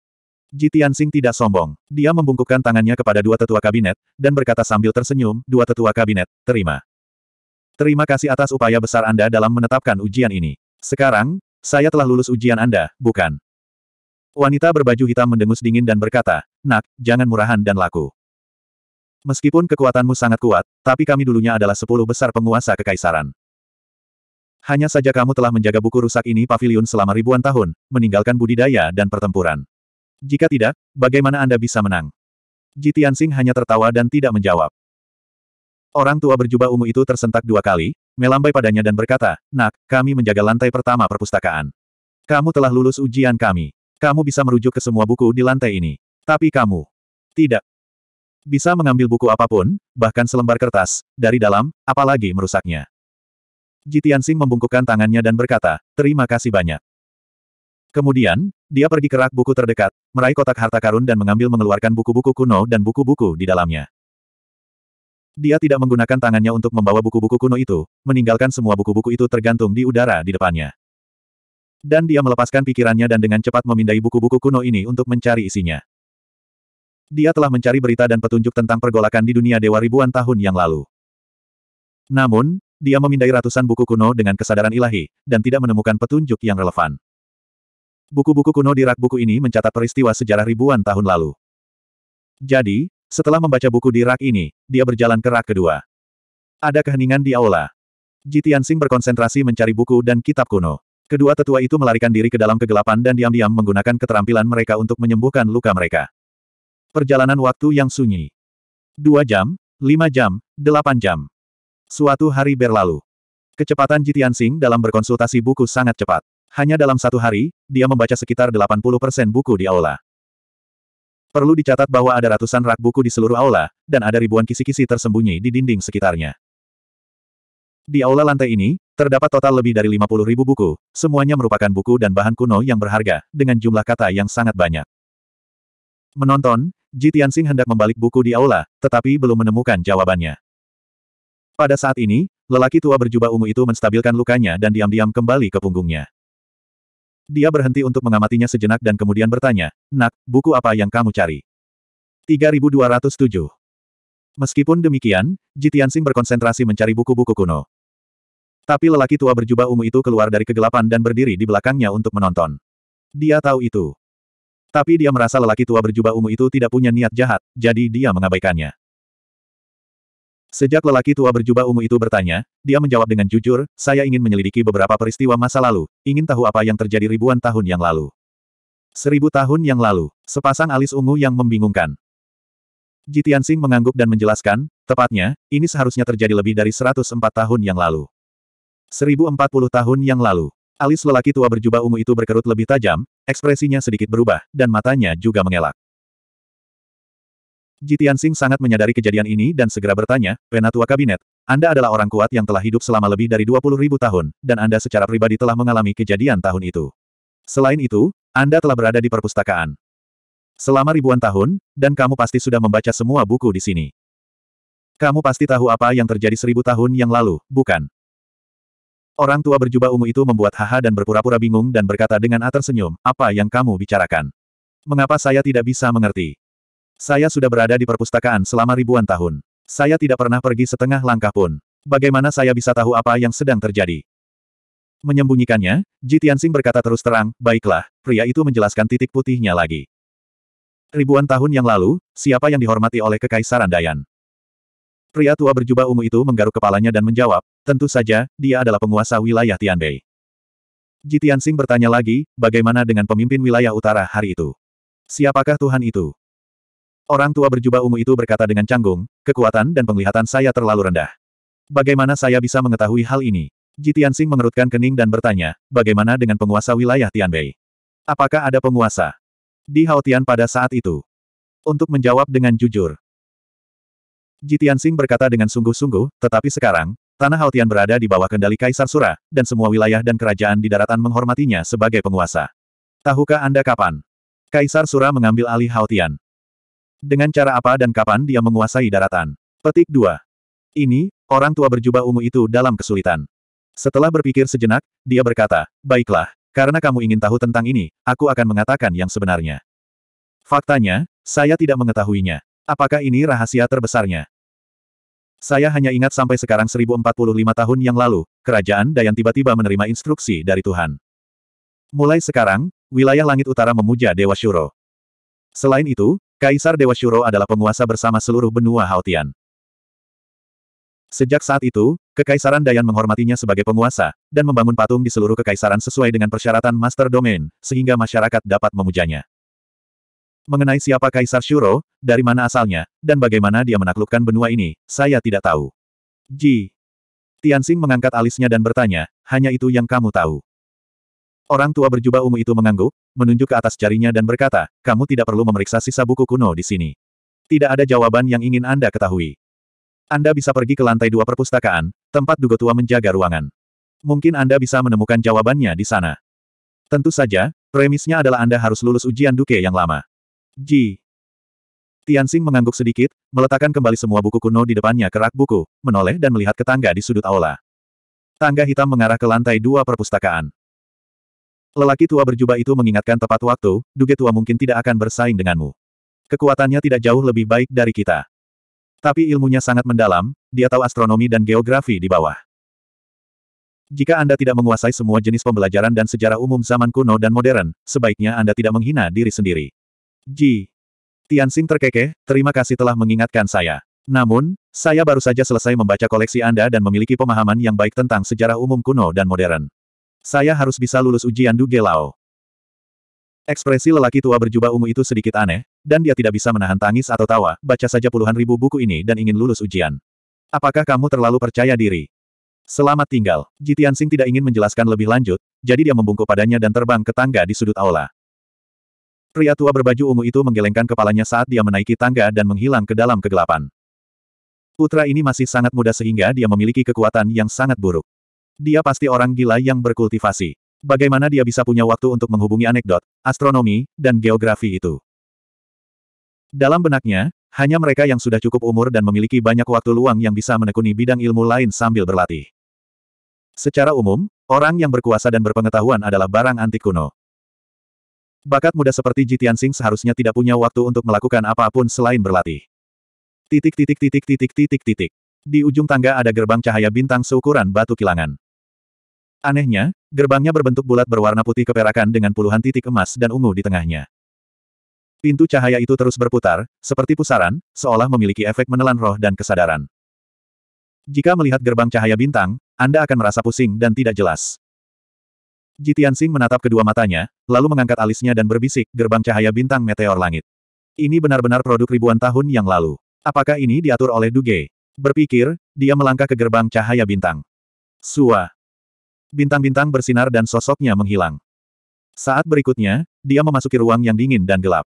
Jitian Sing tidak sombong. Dia membungkukkan tangannya kepada dua tetua kabinet, dan berkata sambil tersenyum, dua tetua kabinet, terima. Terima kasih atas upaya besar Anda dalam menetapkan ujian ini. Sekarang, saya telah lulus ujian Anda, bukan? Wanita berbaju hitam mendengus dingin dan berkata, Nak, jangan murahan dan laku. Meskipun kekuatanmu sangat kuat, tapi kami dulunya adalah sepuluh besar penguasa kekaisaran. Hanya saja kamu telah menjaga buku rusak ini pavilion selama ribuan tahun, meninggalkan budidaya dan pertempuran. Jika tidak, bagaimana Anda bisa menang? Ji Tianxing hanya tertawa dan tidak menjawab. Orang tua berjubah ungu itu tersentak dua kali, melambai padanya dan berkata, Nak, kami menjaga lantai pertama perpustakaan. Kamu telah lulus ujian kami. Kamu bisa merujuk ke semua buku di lantai ini. Tapi kamu... Tidak. Bisa mengambil buku apapun, bahkan selembar kertas, dari dalam, apalagi merusaknya. Jitiansing membungkukkan tangannya dan berkata, terima kasih banyak. Kemudian, dia pergi ke rak buku terdekat, meraih kotak harta karun dan mengambil mengeluarkan buku-buku kuno dan buku-buku di dalamnya. Dia tidak menggunakan tangannya untuk membawa buku-buku kuno itu, meninggalkan semua buku-buku itu tergantung di udara di depannya. Dan dia melepaskan pikirannya dan dengan cepat memindai buku-buku kuno ini untuk mencari isinya. Dia telah mencari berita dan petunjuk tentang pergolakan di dunia dewa ribuan tahun yang lalu. Namun, dia memindai ratusan buku kuno dengan kesadaran ilahi, dan tidak menemukan petunjuk yang relevan. Buku-buku kuno di rak buku ini mencatat peristiwa sejarah ribuan tahun lalu. Jadi, setelah membaca buku di rak ini, dia berjalan ke rak kedua. Ada keheningan di aula. Jitian Sing berkonsentrasi mencari buku dan kitab kuno. Kedua tetua itu melarikan diri ke dalam kegelapan dan diam-diam menggunakan keterampilan mereka untuk menyembuhkan luka mereka. Perjalanan waktu yang sunyi. Dua jam, lima jam, delapan jam. Suatu hari berlalu. Kecepatan Jitian Singh dalam berkonsultasi buku sangat cepat. Hanya dalam satu hari, dia membaca sekitar 80% buku di aula. Perlu dicatat bahwa ada ratusan rak buku di seluruh aula, dan ada ribuan kisi-kisi tersembunyi di dinding sekitarnya. Di aula lantai ini, Terdapat total lebih dari 50 ribu buku, semuanya merupakan buku dan bahan kuno yang berharga, dengan jumlah kata yang sangat banyak. Menonton, Ji Tianxing hendak membalik buku di aula, tetapi belum menemukan jawabannya. Pada saat ini, lelaki tua berjubah ungu itu menstabilkan lukanya dan diam-diam kembali ke punggungnya. Dia berhenti untuk mengamatinya sejenak dan kemudian bertanya, Nak, buku apa yang kamu cari? 3207 Meskipun demikian, Ji Tianxing berkonsentrasi mencari buku-buku kuno. Tapi lelaki tua berjubah ungu itu keluar dari kegelapan dan berdiri di belakangnya untuk menonton. Dia tahu itu. Tapi dia merasa lelaki tua berjubah ungu itu tidak punya niat jahat, jadi dia mengabaikannya. Sejak lelaki tua berjubah ungu itu bertanya, dia menjawab dengan jujur, saya ingin menyelidiki beberapa peristiwa masa lalu, ingin tahu apa yang terjadi ribuan tahun yang lalu. Seribu tahun yang lalu, sepasang alis ungu yang membingungkan. Jitian Singh mengangguk dan menjelaskan, tepatnya, ini seharusnya terjadi lebih dari 104 tahun yang lalu. 1040 tahun yang lalu. Alis lelaki tua berjubah ungu itu berkerut lebih tajam, ekspresinya sedikit berubah, dan matanya juga mengelak. Jitian Singh sangat menyadari kejadian ini dan segera bertanya, Penatua Kabinet, Anda adalah orang kuat yang telah hidup selama lebih dari 20 ribu tahun, dan Anda secara pribadi telah mengalami kejadian tahun itu. Selain itu, Anda telah berada di perpustakaan. Selama ribuan tahun, dan kamu pasti sudah membaca semua buku di sini. Kamu pasti tahu apa yang terjadi seribu tahun yang lalu, bukan? Orang tua berjubah ungu itu membuat haha dan berpura-pura bingung dan berkata dengan atar senyum, apa yang kamu bicarakan? Mengapa saya tidak bisa mengerti? Saya sudah berada di perpustakaan selama ribuan tahun. Saya tidak pernah pergi setengah langkah pun. Bagaimana saya bisa tahu apa yang sedang terjadi? Menyembunyikannya, Ji berkata terus terang, baiklah, pria itu menjelaskan titik putihnya lagi. Ribuan tahun yang lalu, siapa yang dihormati oleh Kekaisaran Dayan? Pria tua berjubah ungu itu menggaruk kepalanya dan menjawab, tentu saja, dia adalah penguasa wilayah Tianbei. Jitian Sing bertanya lagi, bagaimana dengan pemimpin wilayah utara hari itu? Siapakah Tuhan itu? Orang tua berjubah ungu itu berkata dengan canggung, kekuatan dan penglihatan saya terlalu rendah. Bagaimana saya bisa mengetahui hal ini? Jitian Sing mengerutkan kening dan bertanya, bagaimana dengan penguasa wilayah Tianbei? Apakah ada penguasa? Di Haotian pada saat itu. Untuk menjawab dengan jujur, Jitian Sing berkata dengan sungguh-sungguh, tetapi sekarang, tanah Haotian berada di bawah kendali Kaisar Sura, dan semua wilayah dan kerajaan di daratan menghormatinya sebagai penguasa. Tahukah Anda kapan? Kaisar Sura mengambil alih Haotian. Dengan cara apa dan kapan dia menguasai daratan? Petik 2. Ini, orang tua berjubah ungu itu dalam kesulitan. Setelah berpikir sejenak, dia berkata, Baiklah, karena kamu ingin tahu tentang ini, aku akan mengatakan yang sebenarnya. Faktanya, saya tidak mengetahuinya. Apakah ini rahasia terbesarnya? Saya hanya ingat sampai sekarang 1045 tahun yang lalu, kerajaan Dayan tiba-tiba menerima instruksi dari Tuhan. Mulai sekarang, wilayah langit utara memuja Dewa Syuro. Selain itu, Kaisar Dewa Syuro adalah penguasa bersama seluruh benua Haotian. Sejak saat itu, Kekaisaran Dayan menghormatinya sebagai penguasa, dan membangun patung di seluruh kekaisaran sesuai dengan persyaratan Master Domain, sehingga masyarakat dapat memujanya. Mengenai siapa Kaisar Shuro, dari mana asalnya, dan bagaimana dia menaklukkan benua ini, saya tidak tahu. Ji. Tianxing mengangkat alisnya dan bertanya, hanya itu yang kamu tahu. Orang tua berjubah ungu itu mengangguk, menunjuk ke atas jarinya dan berkata, kamu tidak perlu memeriksa sisa buku kuno di sini. Tidak ada jawaban yang ingin Anda ketahui. Anda bisa pergi ke lantai dua perpustakaan, tempat Dugo Tua menjaga ruangan. Mungkin Anda bisa menemukan jawabannya di sana. Tentu saja, premisnya adalah Anda harus lulus ujian Duke yang lama. Ji. Tianxing mengangguk sedikit, meletakkan kembali semua buku kuno di depannya ke rak buku, menoleh dan melihat ke tangga di sudut aula. Tangga hitam mengarah ke lantai dua perpustakaan. Lelaki tua berjubah itu mengingatkan tepat waktu, duge tua mungkin tidak akan bersaing denganmu. Kekuatannya tidak jauh lebih baik dari kita. Tapi ilmunya sangat mendalam, dia tahu astronomi dan geografi di bawah. Jika Anda tidak menguasai semua jenis pembelajaran dan sejarah umum zaman kuno dan modern, sebaiknya Anda tidak menghina diri sendiri. Ji. Tianxing terkekeh, terima kasih telah mengingatkan saya. Namun, saya baru saja selesai membaca koleksi Anda dan memiliki pemahaman yang baik tentang sejarah umum kuno dan modern. Saya harus bisa lulus ujian Duge Lao. Ekspresi lelaki tua berjubah ungu itu sedikit aneh, dan dia tidak bisa menahan tangis atau tawa, baca saja puluhan ribu buku ini dan ingin lulus ujian. Apakah kamu terlalu percaya diri? Selamat tinggal. Ji Tianxing tidak ingin menjelaskan lebih lanjut, jadi dia membungkuk padanya dan terbang ke tangga di sudut aula. Pria tua berbaju ungu itu menggelengkan kepalanya saat dia menaiki tangga dan menghilang ke dalam kegelapan. Putra ini masih sangat muda sehingga dia memiliki kekuatan yang sangat buruk. Dia pasti orang gila yang berkultivasi. Bagaimana dia bisa punya waktu untuk menghubungi anekdot, astronomi, dan geografi itu? Dalam benaknya, hanya mereka yang sudah cukup umur dan memiliki banyak waktu luang yang bisa menekuni bidang ilmu lain sambil berlatih. Secara umum, orang yang berkuasa dan berpengetahuan adalah barang antik kuno. Bakat muda seperti Ji Tianxing seharusnya tidak punya waktu untuk melakukan apapun selain berlatih. Titik titik titik titik titik titik. Di ujung tangga ada gerbang cahaya bintang seukuran batu kilangan. Anehnya, gerbangnya berbentuk bulat berwarna putih keperakan dengan puluhan titik emas dan ungu di tengahnya. Pintu cahaya itu terus berputar, seperti pusaran, seolah memiliki efek menelan roh dan kesadaran. Jika melihat gerbang cahaya bintang, Anda akan merasa pusing dan tidak jelas. Jitian Sing menatap kedua matanya, lalu mengangkat alisnya dan berbisik, gerbang cahaya bintang meteor langit. Ini benar-benar produk ribuan tahun yang lalu. Apakah ini diatur oleh Duge? Berpikir, dia melangkah ke gerbang cahaya bintang. Sua. Bintang-bintang bersinar dan sosoknya menghilang. Saat berikutnya, dia memasuki ruang yang dingin dan gelap.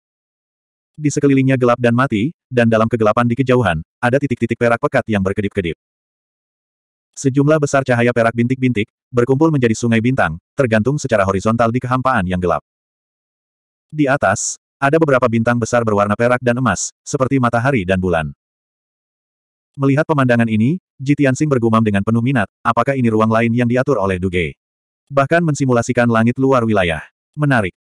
Di sekelilingnya gelap dan mati, dan dalam kegelapan di kejauhan, ada titik-titik perak pekat yang berkedip-kedip. Sejumlah besar cahaya perak bintik-bintik, berkumpul menjadi sungai bintang, tergantung secara horizontal di kehampaan yang gelap. Di atas, ada beberapa bintang besar berwarna perak dan emas, seperti matahari dan bulan. Melihat pemandangan ini, Jitiansing bergumam dengan penuh minat, apakah ini ruang lain yang diatur oleh Duge? Bahkan mensimulasikan langit luar wilayah. Menarik.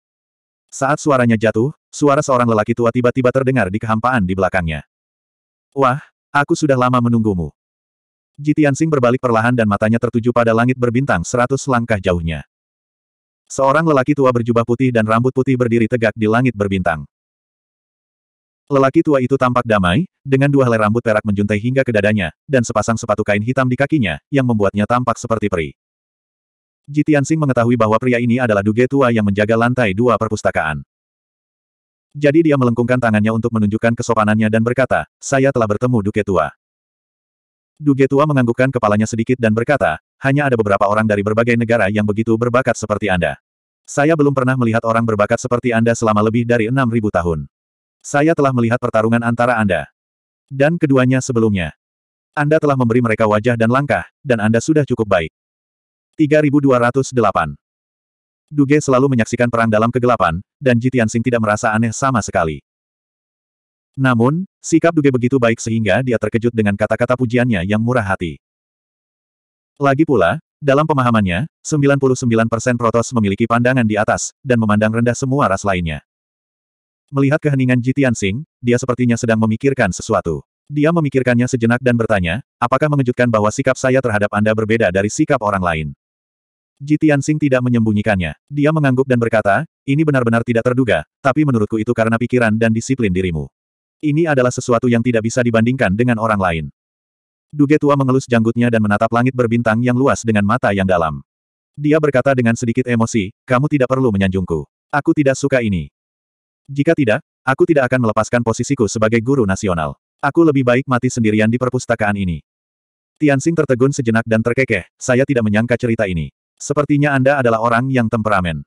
Saat suaranya jatuh, suara seorang lelaki tua tiba-tiba terdengar di kehampaan di belakangnya. Wah, aku sudah lama menunggumu. Ji Tianxing berbalik perlahan dan matanya tertuju pada langit berbintang seratus langkah jauhnya. Seorang lelaki tua berjubah putih dan rambut putih berdiri tegak di langit berbintang. Lelaki tua itu tampak damai, dengan dua helai rambut perak menjuntai hingga ke dadanya, dan sepasang sepatu kain hitam di kakinya, yang membuatnya tampak seperti peri. Ji Tianxing mengetahui bahwa pria ini adalah duge tua yang menjaga lantai dua perpustakaan. Jadi dia melengkungkan tangannya untuk menunjukkan kesopanannya dan berkata, saya telah bertemu duke tua. Duge tua menganggukkan kepalanya sedikit dan berkata, hanya ada beberapa orang dari berbagai negara yang begitu berbakat seperti Anda. Saya belum pernah melihat orang berbakat seperti Anda selama lebih dari 6.000 tahun. Saya telah melihat pertarungan antara Anda. Dan keduanya sebelumnya. Anda telah memberi mereka wajah dan langkah, dan Anda sudah cukup baik. 3208 Duge selalu menyaksikan perang dalam kegelapan, dan Jitian Sing tidak merasa aneh sama sekali. Namun, sikap Duge begitu baik sehingga dia terkejut dengan kata-kata pujiannya yang murah hati. Lagi pula, dalam pemahamannya, 99% Protos memiliki pandangan di atas, dan memandang rendah semua ras lainnya. Melihat keheningan Jitian Sing, dia sepertinya sedang memikirkan sesuatu. Dia memikirkannya sejenak dan bertanya, apakah mengejutkan bahwa sikap saya terhadap Anda berbeda dari sikap orang lain? Jitian Sing tidak menyembunyikannya. Dia mengangguk dan berkata, ini benar-benar tidak terduga, tapi menurutku itu karena pikiran dan disiplin dirimu. Ini adalah sesuatu yang tidak bisa dibandingkan dengan orang lain. Duge tua mengelus janggutnya dan menatap langit berbintang yang luas dengan mata yang dalam. Dia berkata dengan sedikit emosi, kamu tidak perlu menyanjungku. Aku tidak suka ini. Jika tidak, aku tidak akan melepaskan posisiku sebagai guru nasional. Aku lebih baik mati sendirian di perpustakaan ini. Tianxing tertegun sejenak dan terkekeh, saya tidak menyangka cerita ini. Sepertinya Anda adalah orang yang temperamen.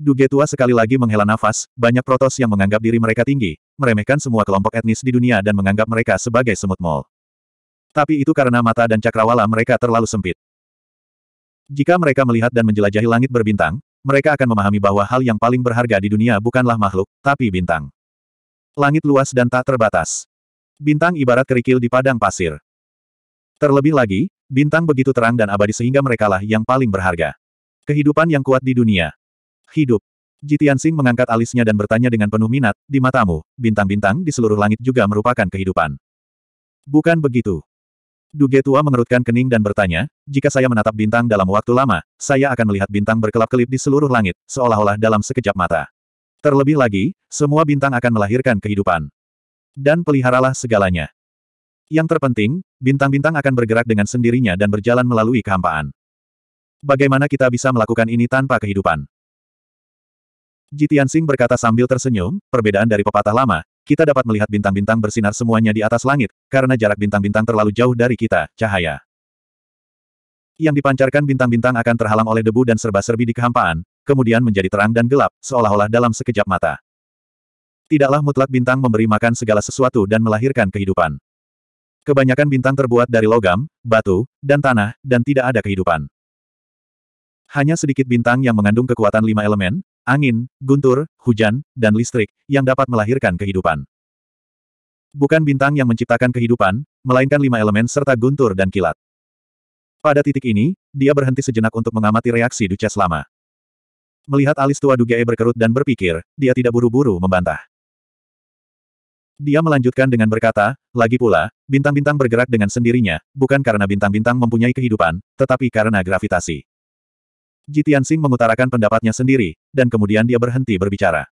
Duge tua sekali lagi menghela nafas, banyak protos yang menganggap diri mereka tinggi, meremehkan semua kelompok etnis di dunia dan menganggap mereka sebagai semut mol. Tapi itu karena mata dan cakrawala mereka terlalu sempit. Jika mereka melihat dan menjelajahi langit berbintang, mereka akan memahami bahwa hal yang paling berharga di dunia bukanlah makhluk, tapi bintang. Langit luas dan tak terbatas. Bintang ibarat kerikil di padang pasir. Terlebih lagi, bintang begitu terang dan abadi sehingga merekalah yang paling berharga. Kehidupan yang kuat di dunia hidup. Jitian Tianxing mengangkat alisnya dan bertanya dengan penuh minat, di matamu, bintang-bintang di seluruh langit juga merupakan kehidupan. Bukan begitu. Duge tua mengerutkan kening dan bertanya, jika saya menatap bintang dalam waktu lama, saya akan melihat bintang berkelap-kelip di seluruh langit, seolah-olah dalam sekejap mata. Terlebih lagi, semua bintang akan melahirkan kehidupan. Dan peliharalah segalanya. Yang terpenting, bintang-bintang akan bergerak dengan sendirinya dan berjalan melalui kehampaan. Bagaimana kita bisa melakukan ini tanpa kehidupan? Jitian Sing berkata sambil tersenyum, perbedaan dari pepatah lama, kita dapat melihat bintang-bintang bersinar semuanya di atas langit, karena jarak bintang-bintang terlalu jauh dari kita, cahaya. Yang dipancarkan bintang-bintang akan terhalang oleh debu dan serba-serbi di kehampaan, kemudian menjadi terang dan gelap, seolah-olah dalam sekejap mata. Tidaklah mutlak bintang memberi makan segala sesuatu dan melahirkan kehidupan. Kebanyakan bintang terbuat dari logam, batu, dan tanah, dan tidak ada kehidupan. Hanya sedikit bintang yang mengandung kekuatan lima elemen, angin, guntur, hujan, dan listrik, yang dapat melahirkan kehidupan. Bukan bintang yang menciptakan kehidupan, melainkan lima elemen serta guntur dan kilat. Pada titik ini, dia berhenti sejenak untuk mengamati reaksi Duchess lama. Melihat alis tua Dugae berkerut dan berpikir, dia tidak buru-buru membantah. Dia melanjutkan dengan berkata, lagi pula, bintang-bintang bergerak dengan sendirinya, bukan karena bintang-bintang mempunyai kehidupan, tetapi karena gravitasi. Ji Tianxing mengutarakan pendapatnya sendiri, dan kemudian dia berhenti berbicara.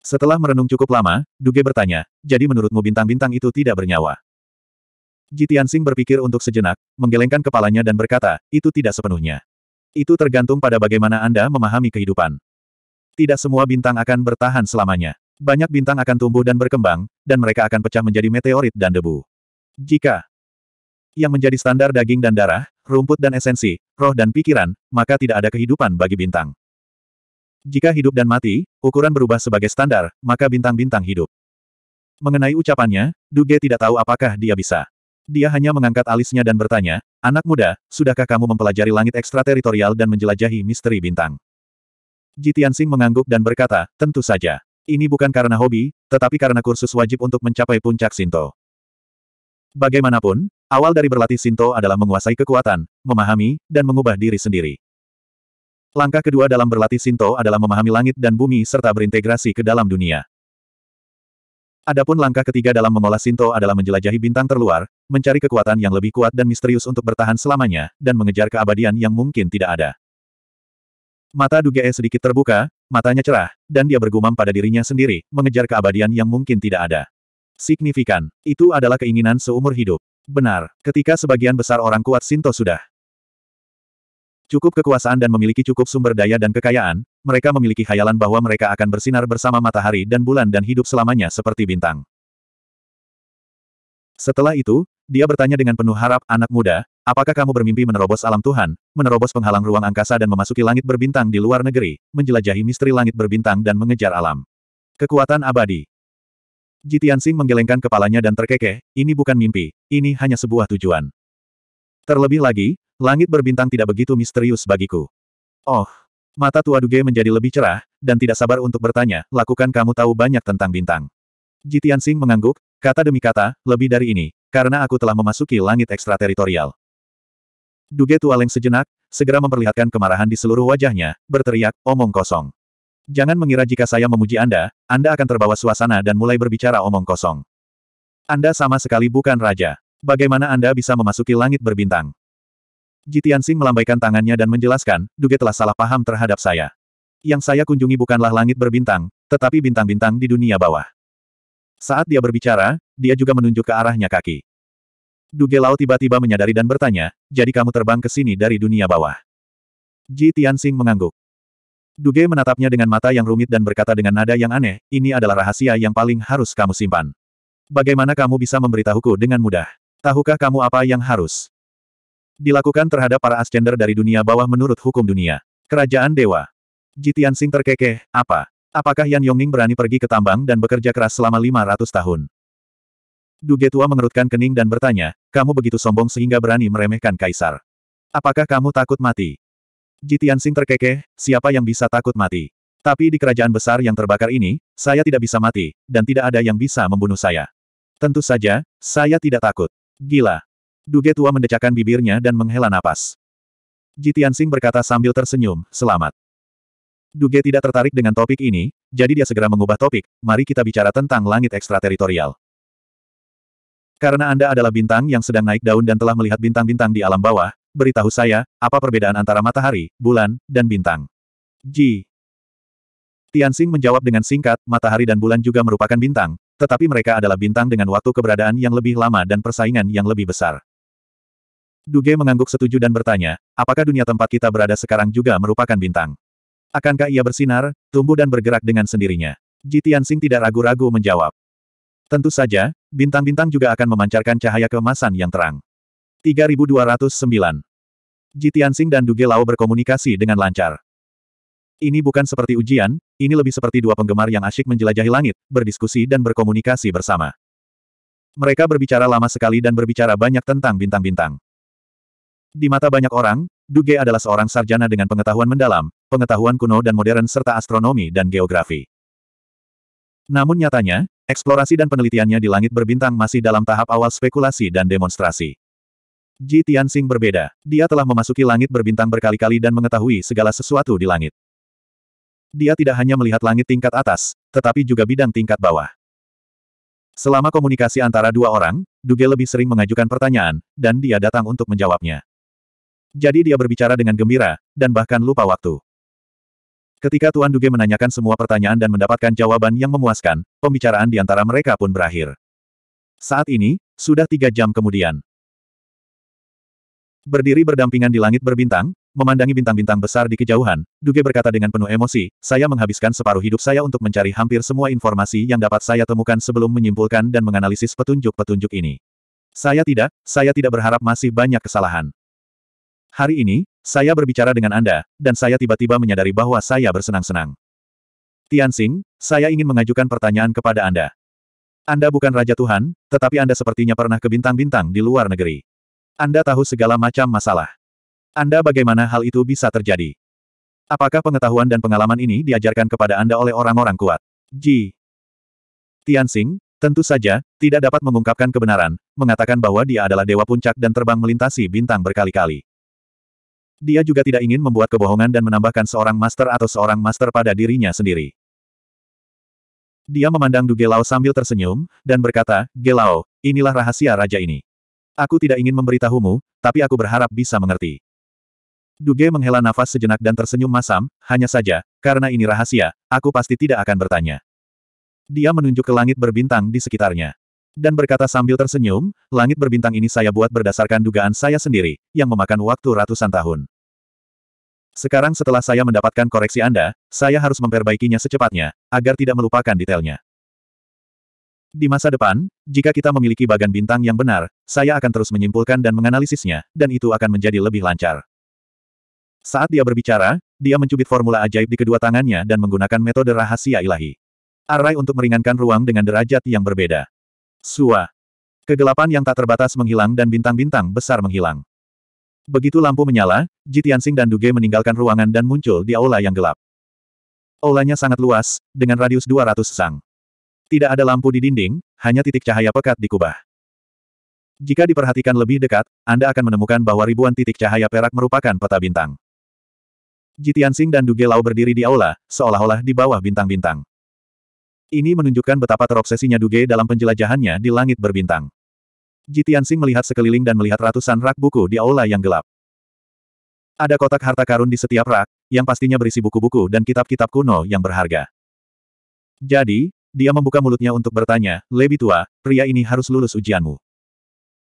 Setelah merenung cukup lama, Duge bertanya, jadi menurutmu bintang-bintang itu tidak bernyawa? Ji Tianxing berpikir untuk sejenak, menggelengkan kepalanya dan berkata, itu tidak sepenuhnya. Itu tergantung pada bagaimana Anda memahami kehidupan. Tidak semua bintang akan bertahan selamanya. Banyak bintang akan tumbuh dan berkembang, dan mereka akan pecah menjadi meteorit dan debu. Jika yang menjadi standar daging dan darah, rumput dan esensi, roh dan pikiran, maka tidak ada kehidupan bagi bintang. Jika hidup dan mati, ukuran berubah sebagai standar, maka bintang-bintang hidup. Mengenai ucapannya, Duge tidak tahu apakah dia bisa. Dia hanya mengangkat alisnya dan bertanya, Anak muda, sudahkah kamu mempelajari langit ekstrateritorial dan menjelajahi misteri bintang? Jitian Jitiansing mengangguk dan berkata, tentu saja. Ini bukan karena hobi, tetapi karena kursus wajib untuk mencapai puncak Sinto. Bagaimanapun, Awal dari berlatih Sinto adalah menguasai kekuatan, memahami, dan mengubah diri sendiri. Langkah kedua dalam berlatih Sinto adalah memahami langit dan bumi serta berintegrasi ke dalam dunia. Adapun langkah ketiga dalam mengolah Sinto adalah menjelajahi bintang terluar, mencari kekuatan yang lebih kuat dan misterius untuk bertahan selamanya, dan mengejar keabadian yang mungkin tidak ada. Mata Dugae sedikit terbuka, matanya cerah, dan dia bergumam pada dirinya sendiri, mengejar keabadian yang mungkin tidak ada. Signifikan, itu adalah keinginan seumur hidup. Benar, ketika sebagian besar orang kuat Sinto sudah cukup kekuasaan dan memiliki cukup sumber daya dan kekayaan, mereka memiliki khayalan bahwa mereka akan bersinar bersama matahari dan bulan dan hidup selamanya seperti bintang. Setelah itu, dia bertanya dengan penuh harap, anak muda, apakah kamu bermimpi menerobos alam Tuhan, menerobos penghalang ruang angkasa dan memasuki langit berbintang di luar negeri, menjelajahi misteri langit berbintang dan mengejar alam. Kekuatan abadi. Jitian Sing menggelengkan kepalanya dan terkekeh, ini bukan mimpi, ini hanya sebuah tujuan. Terlebih lagi, langit berbintang tidak begitu misterius bagiku. Oh, mata tua Duge menjadi lebih cerah, dan tidak sabar untuk bertanya, lakukan kamu tahu banyak tentang bintang. Jitian Sing mengangguk, kata demi kata, lebih dari ini, karena aku telah memasuki langit ekstrateritorial. Duge Tualeng sejenak, segera memperlihatkan kemarahan di seluruh wajahnya, berteriak, omong kosong. Jangan mengira jika saya memuji Anda, Anda akan terbawa suasana dan mulai berbicara omong kosong. Anda sama sekali bukan raja. Bagaimana Anda bisa memasuki langit berbintang? Jitian Sing melambaikan tangannya dan menjelaskan, Duge telah salah paham terhadap saya. Yang saya kunjungi bukanlah langit berbintang, tetapi bintang-bintang di dunia bawah. Saat dia berbicara, dia juga menunjuk ke arahnya kaki. Duge Lao tiba-tiba menyadari dan bertanya, jadi kamu terbang ke sini dari dunia bawah. Ji Tianxing mengangguk. Duge menatapnya dengan mata yang rumit dan berkata dengan nada yang aneh, ini adalah rahasia yang paling harus kamu simpan. Bagaimana kamu bisa memberitahuku dengan mudah? Tahukah kamu apa yang harus dilakukan terhadap para ascender dari dunia bawah menurut hukum dunia? Kerajaan Dewa. Jitian Sing terkekeh, apa? Apakah Yan Yongning berani pergi ke tambang dan bekerja keras selama 500 tahun? Duge tua mengerutkan kening dan bertanya, kamu begitu sombong sehingga berani meremehkan kaisar. Apakah kamu takut mati? Tianxing terkekeh, siapa yang bisa takut mati? Tapi di kerajaan besar yang terbakar ini, saya tidak bisa mati, dan tidak ada yang bisa membunuh saya. Tentu saja, saya tidak takut. Gila. Duge tua mendecakkan bibirnya dan menghela napas. Tianxing berkata sambil tersenyum, selamat. Duge tidak tertarik dengan topik ini, jadi dia segera mengubah topik, mari kita bicara tentang langit ekstrateritorial. Karena Anda adalah bintang yang sedang naik daun dan telah melihat bintang-bintang di alam bawah, beritahu saya, apa perbedaan antara matahari, bulan, dan bintang? Ji. Tianxing menjawab dengan singkat, matahari dan bulan juga merupakan bintang, tetapi mereka adalah bintang dengan waktu keberadaan yang lebih lama dan persaingan yang lebih besar. Duge mengangguk setuju dan bertanya, apakah dunia tempat kita berada sekarang juga merupakan bintang? Akankah ia bersinar, tumbuh dan bergerak dengan sendirinya? Ji Tianxing tidak ragu-ragu menjawab. Tentu saja, bintang-bintang juga akan memancarkan cahaya keemasan yang terang. 3209. Jitiansing dan Duge Lao berkomunikasi dengan lancar. Ini bukan seperti ujian, ini lebih seperti dua penggemar yang asyik menjelajahi langit, berdiskusi dan berkomunikasi bersama. Mereka berbicara lama sekali dan berbicara banyak tentang bintang-bintang. Di mata banyak orang, Duge adalah seorang sarjana dengan pengetahuan mendalam, pengetahuan kuno dan modern serta astronomi dan geografi. Namun nyatanya, eksplorasi dan penelitiannya di langit berbintang masih dalam tahap awal spekulasi dan demonstrasi. Ji Tianxing berbeda. Dia telah memasuki langit berbintang berkali-kali dan mengetahui segala sesuatu di langit. Dia tidak hanya melihat langit tingkat atas, tetapi juga bidang tingkat bawah. Selama komunikasi antara dua orang, Duge lebih sering mengajukan pertanyaan, dan dia datang untuk menjawabnya. Jadi dia berbicara dengan gembira, dan bahkan lupa waktu. Ketika Tuan Duge menanyakan semua pertanyaan dan mendapatkan jawaban yang memuaskan, pembicaraan di antara mereka pun berakhir. Saat ini, sudah tiga jam kemudian berdiri berdampingan di langit berbintang, memandangi bintang-bintang besar di kejauhan, Duge berkata dengan penuh emosi, saya menghabiskan separuh hidup saya untuk mencari hampir semua informasi yang dapat saya temukan sebelum menyimpulkan dan menganalisis petunjuk-petunjuk ini. Saya tidak, saya tidak berharap masih banyak kesalahan. Hari ini, saya berbicara dengan Anda, dan saya tiba-tiba menyadari bahwa saya bersenang-senang. Tianxing, saya ingin mengajukan pertanyaan kepada Anda. Anda bukan Raja Tuhan, tetapi Anda sepertinya pernah ke bintang-bintang di luar negeri. Anda tahu segala macam masalah. Anda bagaimana hal itu bisa terjadi? Apakah pengetahuan dan pengalaman ini diajarkan kepada Anda oleh orang-orang kuat? Ji. Tianxing, tentu saja, tidak dapat mengungkapkan kebenaran, mengatakan bahwa dia adalah dewa puncak dan terbang melintasi bintang berkali-kali. Dia juga tidak ingin membuat kebohongan dan menambahkan seorang master atau seorang master pada dirinya sendiri. Dia memandang Du Gelao sambil tersenyum, dan berkata, Gelao, inilah rahasia raja ini. Aku tidak ingin memberitahumu, tapi aku berharap bisa mengerti. Duge menghela nafas sejenak dan tersenyum masam, hanya saja, karena ini rahasia, aku pasti tidak akan bertanya. Dia menunjuk ke langit berbintang di sekitarnya. Dan berkata sambil tersenyum, langit berbintang ini saya buat berdasarkan dugaan saya sendiri, yang memakan waktu ratusan tahun. Sekarang setelah saya mendapatkan koreksi Anda, saya harus memperbaikinya secepatnya, agar tidak melupakan detailnya. Di masa depan, jika kita memiliki bagan bintang yang benar, saya akan terus menyimpulkan dan menganalisisnya, dan itu akan menjadi lebih lancar. Saat dia berbicara, dia mencubit formula ajaib di kedua tangannya dan menggunakan metode rahasia ilahi. Arai untuk meringankan ruang dengan derajat yang berbeda. Sua. Kegelapan yang tak terbatas menghilang dan bintang-bintang besar menghilang. Begitu lampu menyala, Jitiansing dan Duge meninggalkan ruangan dan muncul di aula yang gelap. Aulanya sangat luas, dengan radius 200 sang. Tidak ada lampu di dinding, hanya titik cahaya pekat di kubah. Jika diperhatikan lebih dekat, Anda akan menemukan bahwa ribuan titik cahaya perak merupakan peta bintang. Jitiansing dan Duge Lau berdiri di aula, seolah-olah di bawah bintang-bintang. Ini menunjukkan betapa terobsesinya Duge dalam penjelajahannya di langit berbintang. Jitiansing melihat sekeliling dan melihat ratusan rak buku di aula yang gelap. Ada kotak harta karun di setiap rak, yang pastinya berisi buku-buku dan kitab-kitab kuno yang berharga. Jadi, dia membuka mulutnya untuk bertanya, lebih tua, pria ini harus lulus ujianmu.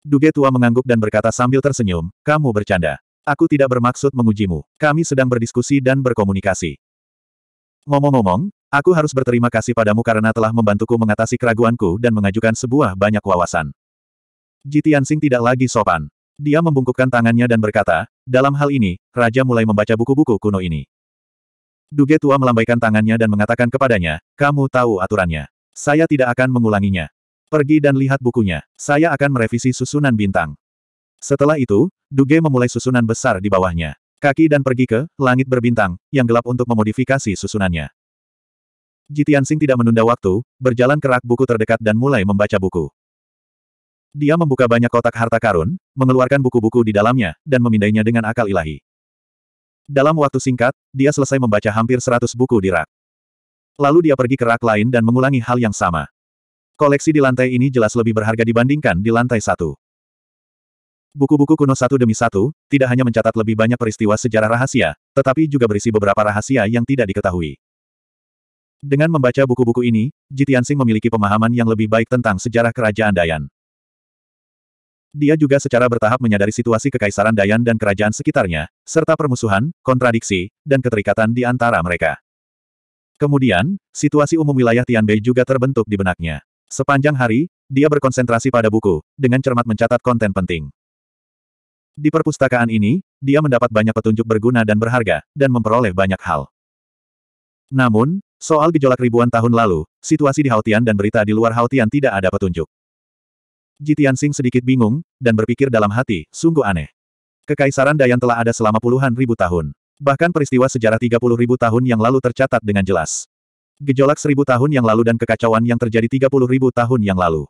Duge tua mengangguk dan berkata sambil tersenyum, kamu bercanda. Aku tidak bermaksud mengujimu. Kami sedang berdiskusi dan berkomunikasi. Ngomong-ngomong, aku harus berterima kasih padamu karena telah membantuku mengatasi keraguanku dan mengajukan sebuah banyak wawasan. Jitiansing tidak lagi sopan. Dia membungkukkan tangannya dan berkata, dalam hal ini, Raja mulai membaca buku-buku kuno ini. Duge tua melambaikan tangannya dan mengatakan kepadanya, kamu tahu aturannya. Saya tidak akan mengulanginya. Pergi dan lihat bukunya. Saya akan merevisi susunan bintang. Setelah itu, Duge memulai susunan besar di bawahnya. Kaki dan pergi ke langit berbintang, yang gelap untuk memodifikasi susunannya. Jitian Sing tidak menunda waktu, berjalan ke rak buku terdekat dan mulai membaca buku. Dia membuka banyak kotak harta karun, mengeluarkan buku-buku di dalamnya, dan memindainya dengan akal ilahi. Dalam waktu singkat, dia selesai membaca hampir seratus buku di rak. Lalu dia pergi ke rak lain dan mengulangi hal yang sama. Koleksi di lantai ini jelas lebih berharga dibandingkan di lantai satu. Buku-buku kuno satu demi satu, tidak hanya mencatat lebih banyak peristiwa sejarah rahasia, tetapi juga berisi beberapa rahasia yang tidak diketahui. Dengan membaca buku-buku ini, Jitiansing memiliki pemahaman yang lebih baik tentang sejarah kerajaan Dayan. Dia juga secara bertahap menyadari situasi kekaisaran Dayan dan kerajaan sekitarnya, serta permusuhan, kontradiksi, dan keterikatan di antara mereka. Kemudian, situasi umum wilayah Tianbei juga terbentuk di benaknya. Sepanjang hari, dia berkonsentrasi pada buku, dengan cermat mencatat konten penting. Di perpustakaan ini, dia mendapat banyak petunjuk berguna dan berharga, dan memperoleh banyak hal. Namun, soal gejolak ribuan tahun lalu, situasi di Haotian dan berita di luar Haotian tidak ada petunjuk. Jitiansing sedikit bingung, dan berpikir dalam hati, sungguh aneh. Kekaisaran Dayan telah ada selama puluhan ribu tahun. Bahkan peristiwa sejarah 30 ribu tahun yang lalu tercatat dengan jelas. Gejolak seribu tahun yang lalu dan kekacauan yang terjadi 30 ribu tahun yang lalu.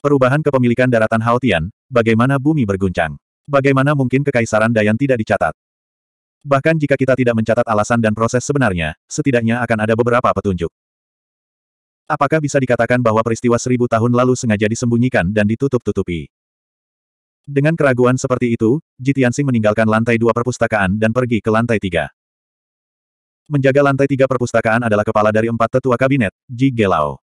Perubahan kepemilikan daratan Haotian, bagaimana bumi berguncang. Bagaimana mungkin kekaisaran Dayan tidak dicatat? Bahkan jika kita tidak mencatat alasan dan proses sebenarnya, setidaknya akan ada beberapa petunjuk. Apakah bisa dikatakan bahwa peristiwa seribu tahun lalu sengaja disembunyikan dan ditutup-tutupi? Dengan keraguan seperti itu, Jitiansing meninggalkan lantai dua perpustakaan dan pergi ke lantai tiga. Menjaga lantai tiga perpustakaan adalah kepala dari empat tetua kabinet, Ji Gelao.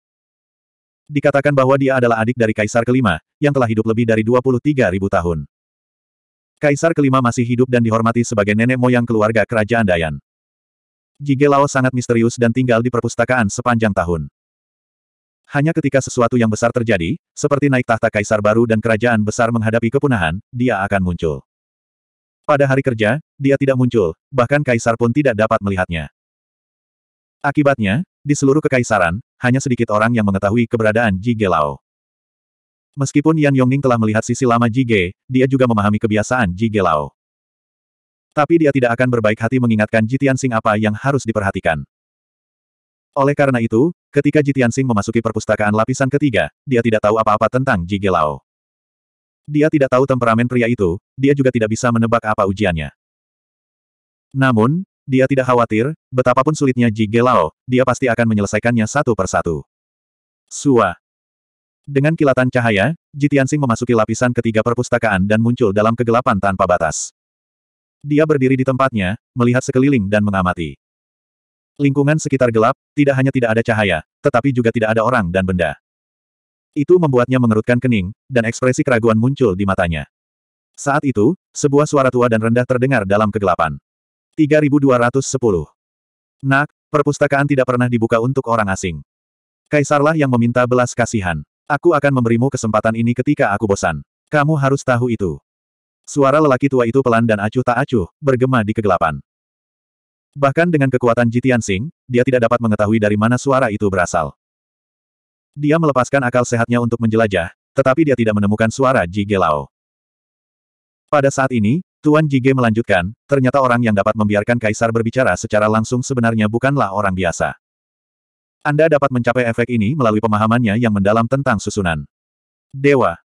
Dikatakan bahwa dia adalah adik dari Kaisar kelima, yang telah hidup lebih dari ribu tahun. Kaisar kelima masih hidup dan dihormati sebagai nenek moyang keluarga kerajaan Dayan. Ji Gelao sangat misterius dan tinggal di perpustakaan sepanjang tahun. Hanya ketika sesuatu yang besar terjadi, seperti naik tahta kaisar baru dan kerajaan besar menghadapi kepunahan, dia akan muncul. Pada hari kerja, dia tidak muncul, bahkan kaisar pun tidak dapat melihatnya. Akibatnya, di seluruh kekaisaran, hanya sedikit orang yang mengetahui keberadaan Jige Lao. Meskipun Yan Yongning telah melihat sisi lama Jige, dia juga memahami kebiasaan Jige Lao. Tapi dia tidak akan berbaik hati mengingatkan Jitian Sing apa yang harus diperhatikan. Oleh karena itu, ketika Ji Tianxing memasuki perpustakaan lapisan ketiga, dia tidak tahu apa-apa tentang Ji Gelao. Dia tidak tahu temperamen pria itu, dia juga tidak bisa menebak apa ujiannya. Namun, dia tidak khawatir, betapapun sulitnya Ji Gelao, dia pasti akan menyelesaikannya satu persatu. Sua. Dengan kilatan cahaya, Ji Tianxing memasuki lapisan ketiga perpustakaan dan muncul dalam kegelapan tanpa batas. Dia berdiri di tempatnya, melihat sekeliling dan mengamati. Lingkungan sekitar gelap, tidak hanya tidak ada cahaya, tetapi juga tidak ada orang dan benda. Itu membuatnya mengerutkan kening, dan ekspresi keraguan muncul di matanya. Saat itu, sebuah suara tua dan rendah terdengar dalam kegelapan. 3210. Nak, perpustakaan tidak pernah dibuka untuk orang asing. Kaisarlah yang meminta belas kasihan. Aku akan memberimu kesempatan ini ketika aku bosan. Kamu harus tahu itu. Suara lelaki tua itu pelan dan acuh tak acuh, bergema di kegelapan. Bahkan dengan kekuatan Jitian Sing, dia tidak dapat mengetahui dari mana suara itu berasal. Dia melepaskan akal sehatnya untuk menjelajah, tetapi dia tidak menemukan suara Jige Lao. Pada saat ini, Tuan Jige melanjutkan, ternyata orang yang dapat membiarkan Kaisar berbicara secara langsung sebenarnya bukanlah orang biasa. Anda dapat mencapai efek ini melalui pemahamannya yang mendalam tentang susunan. Dewa,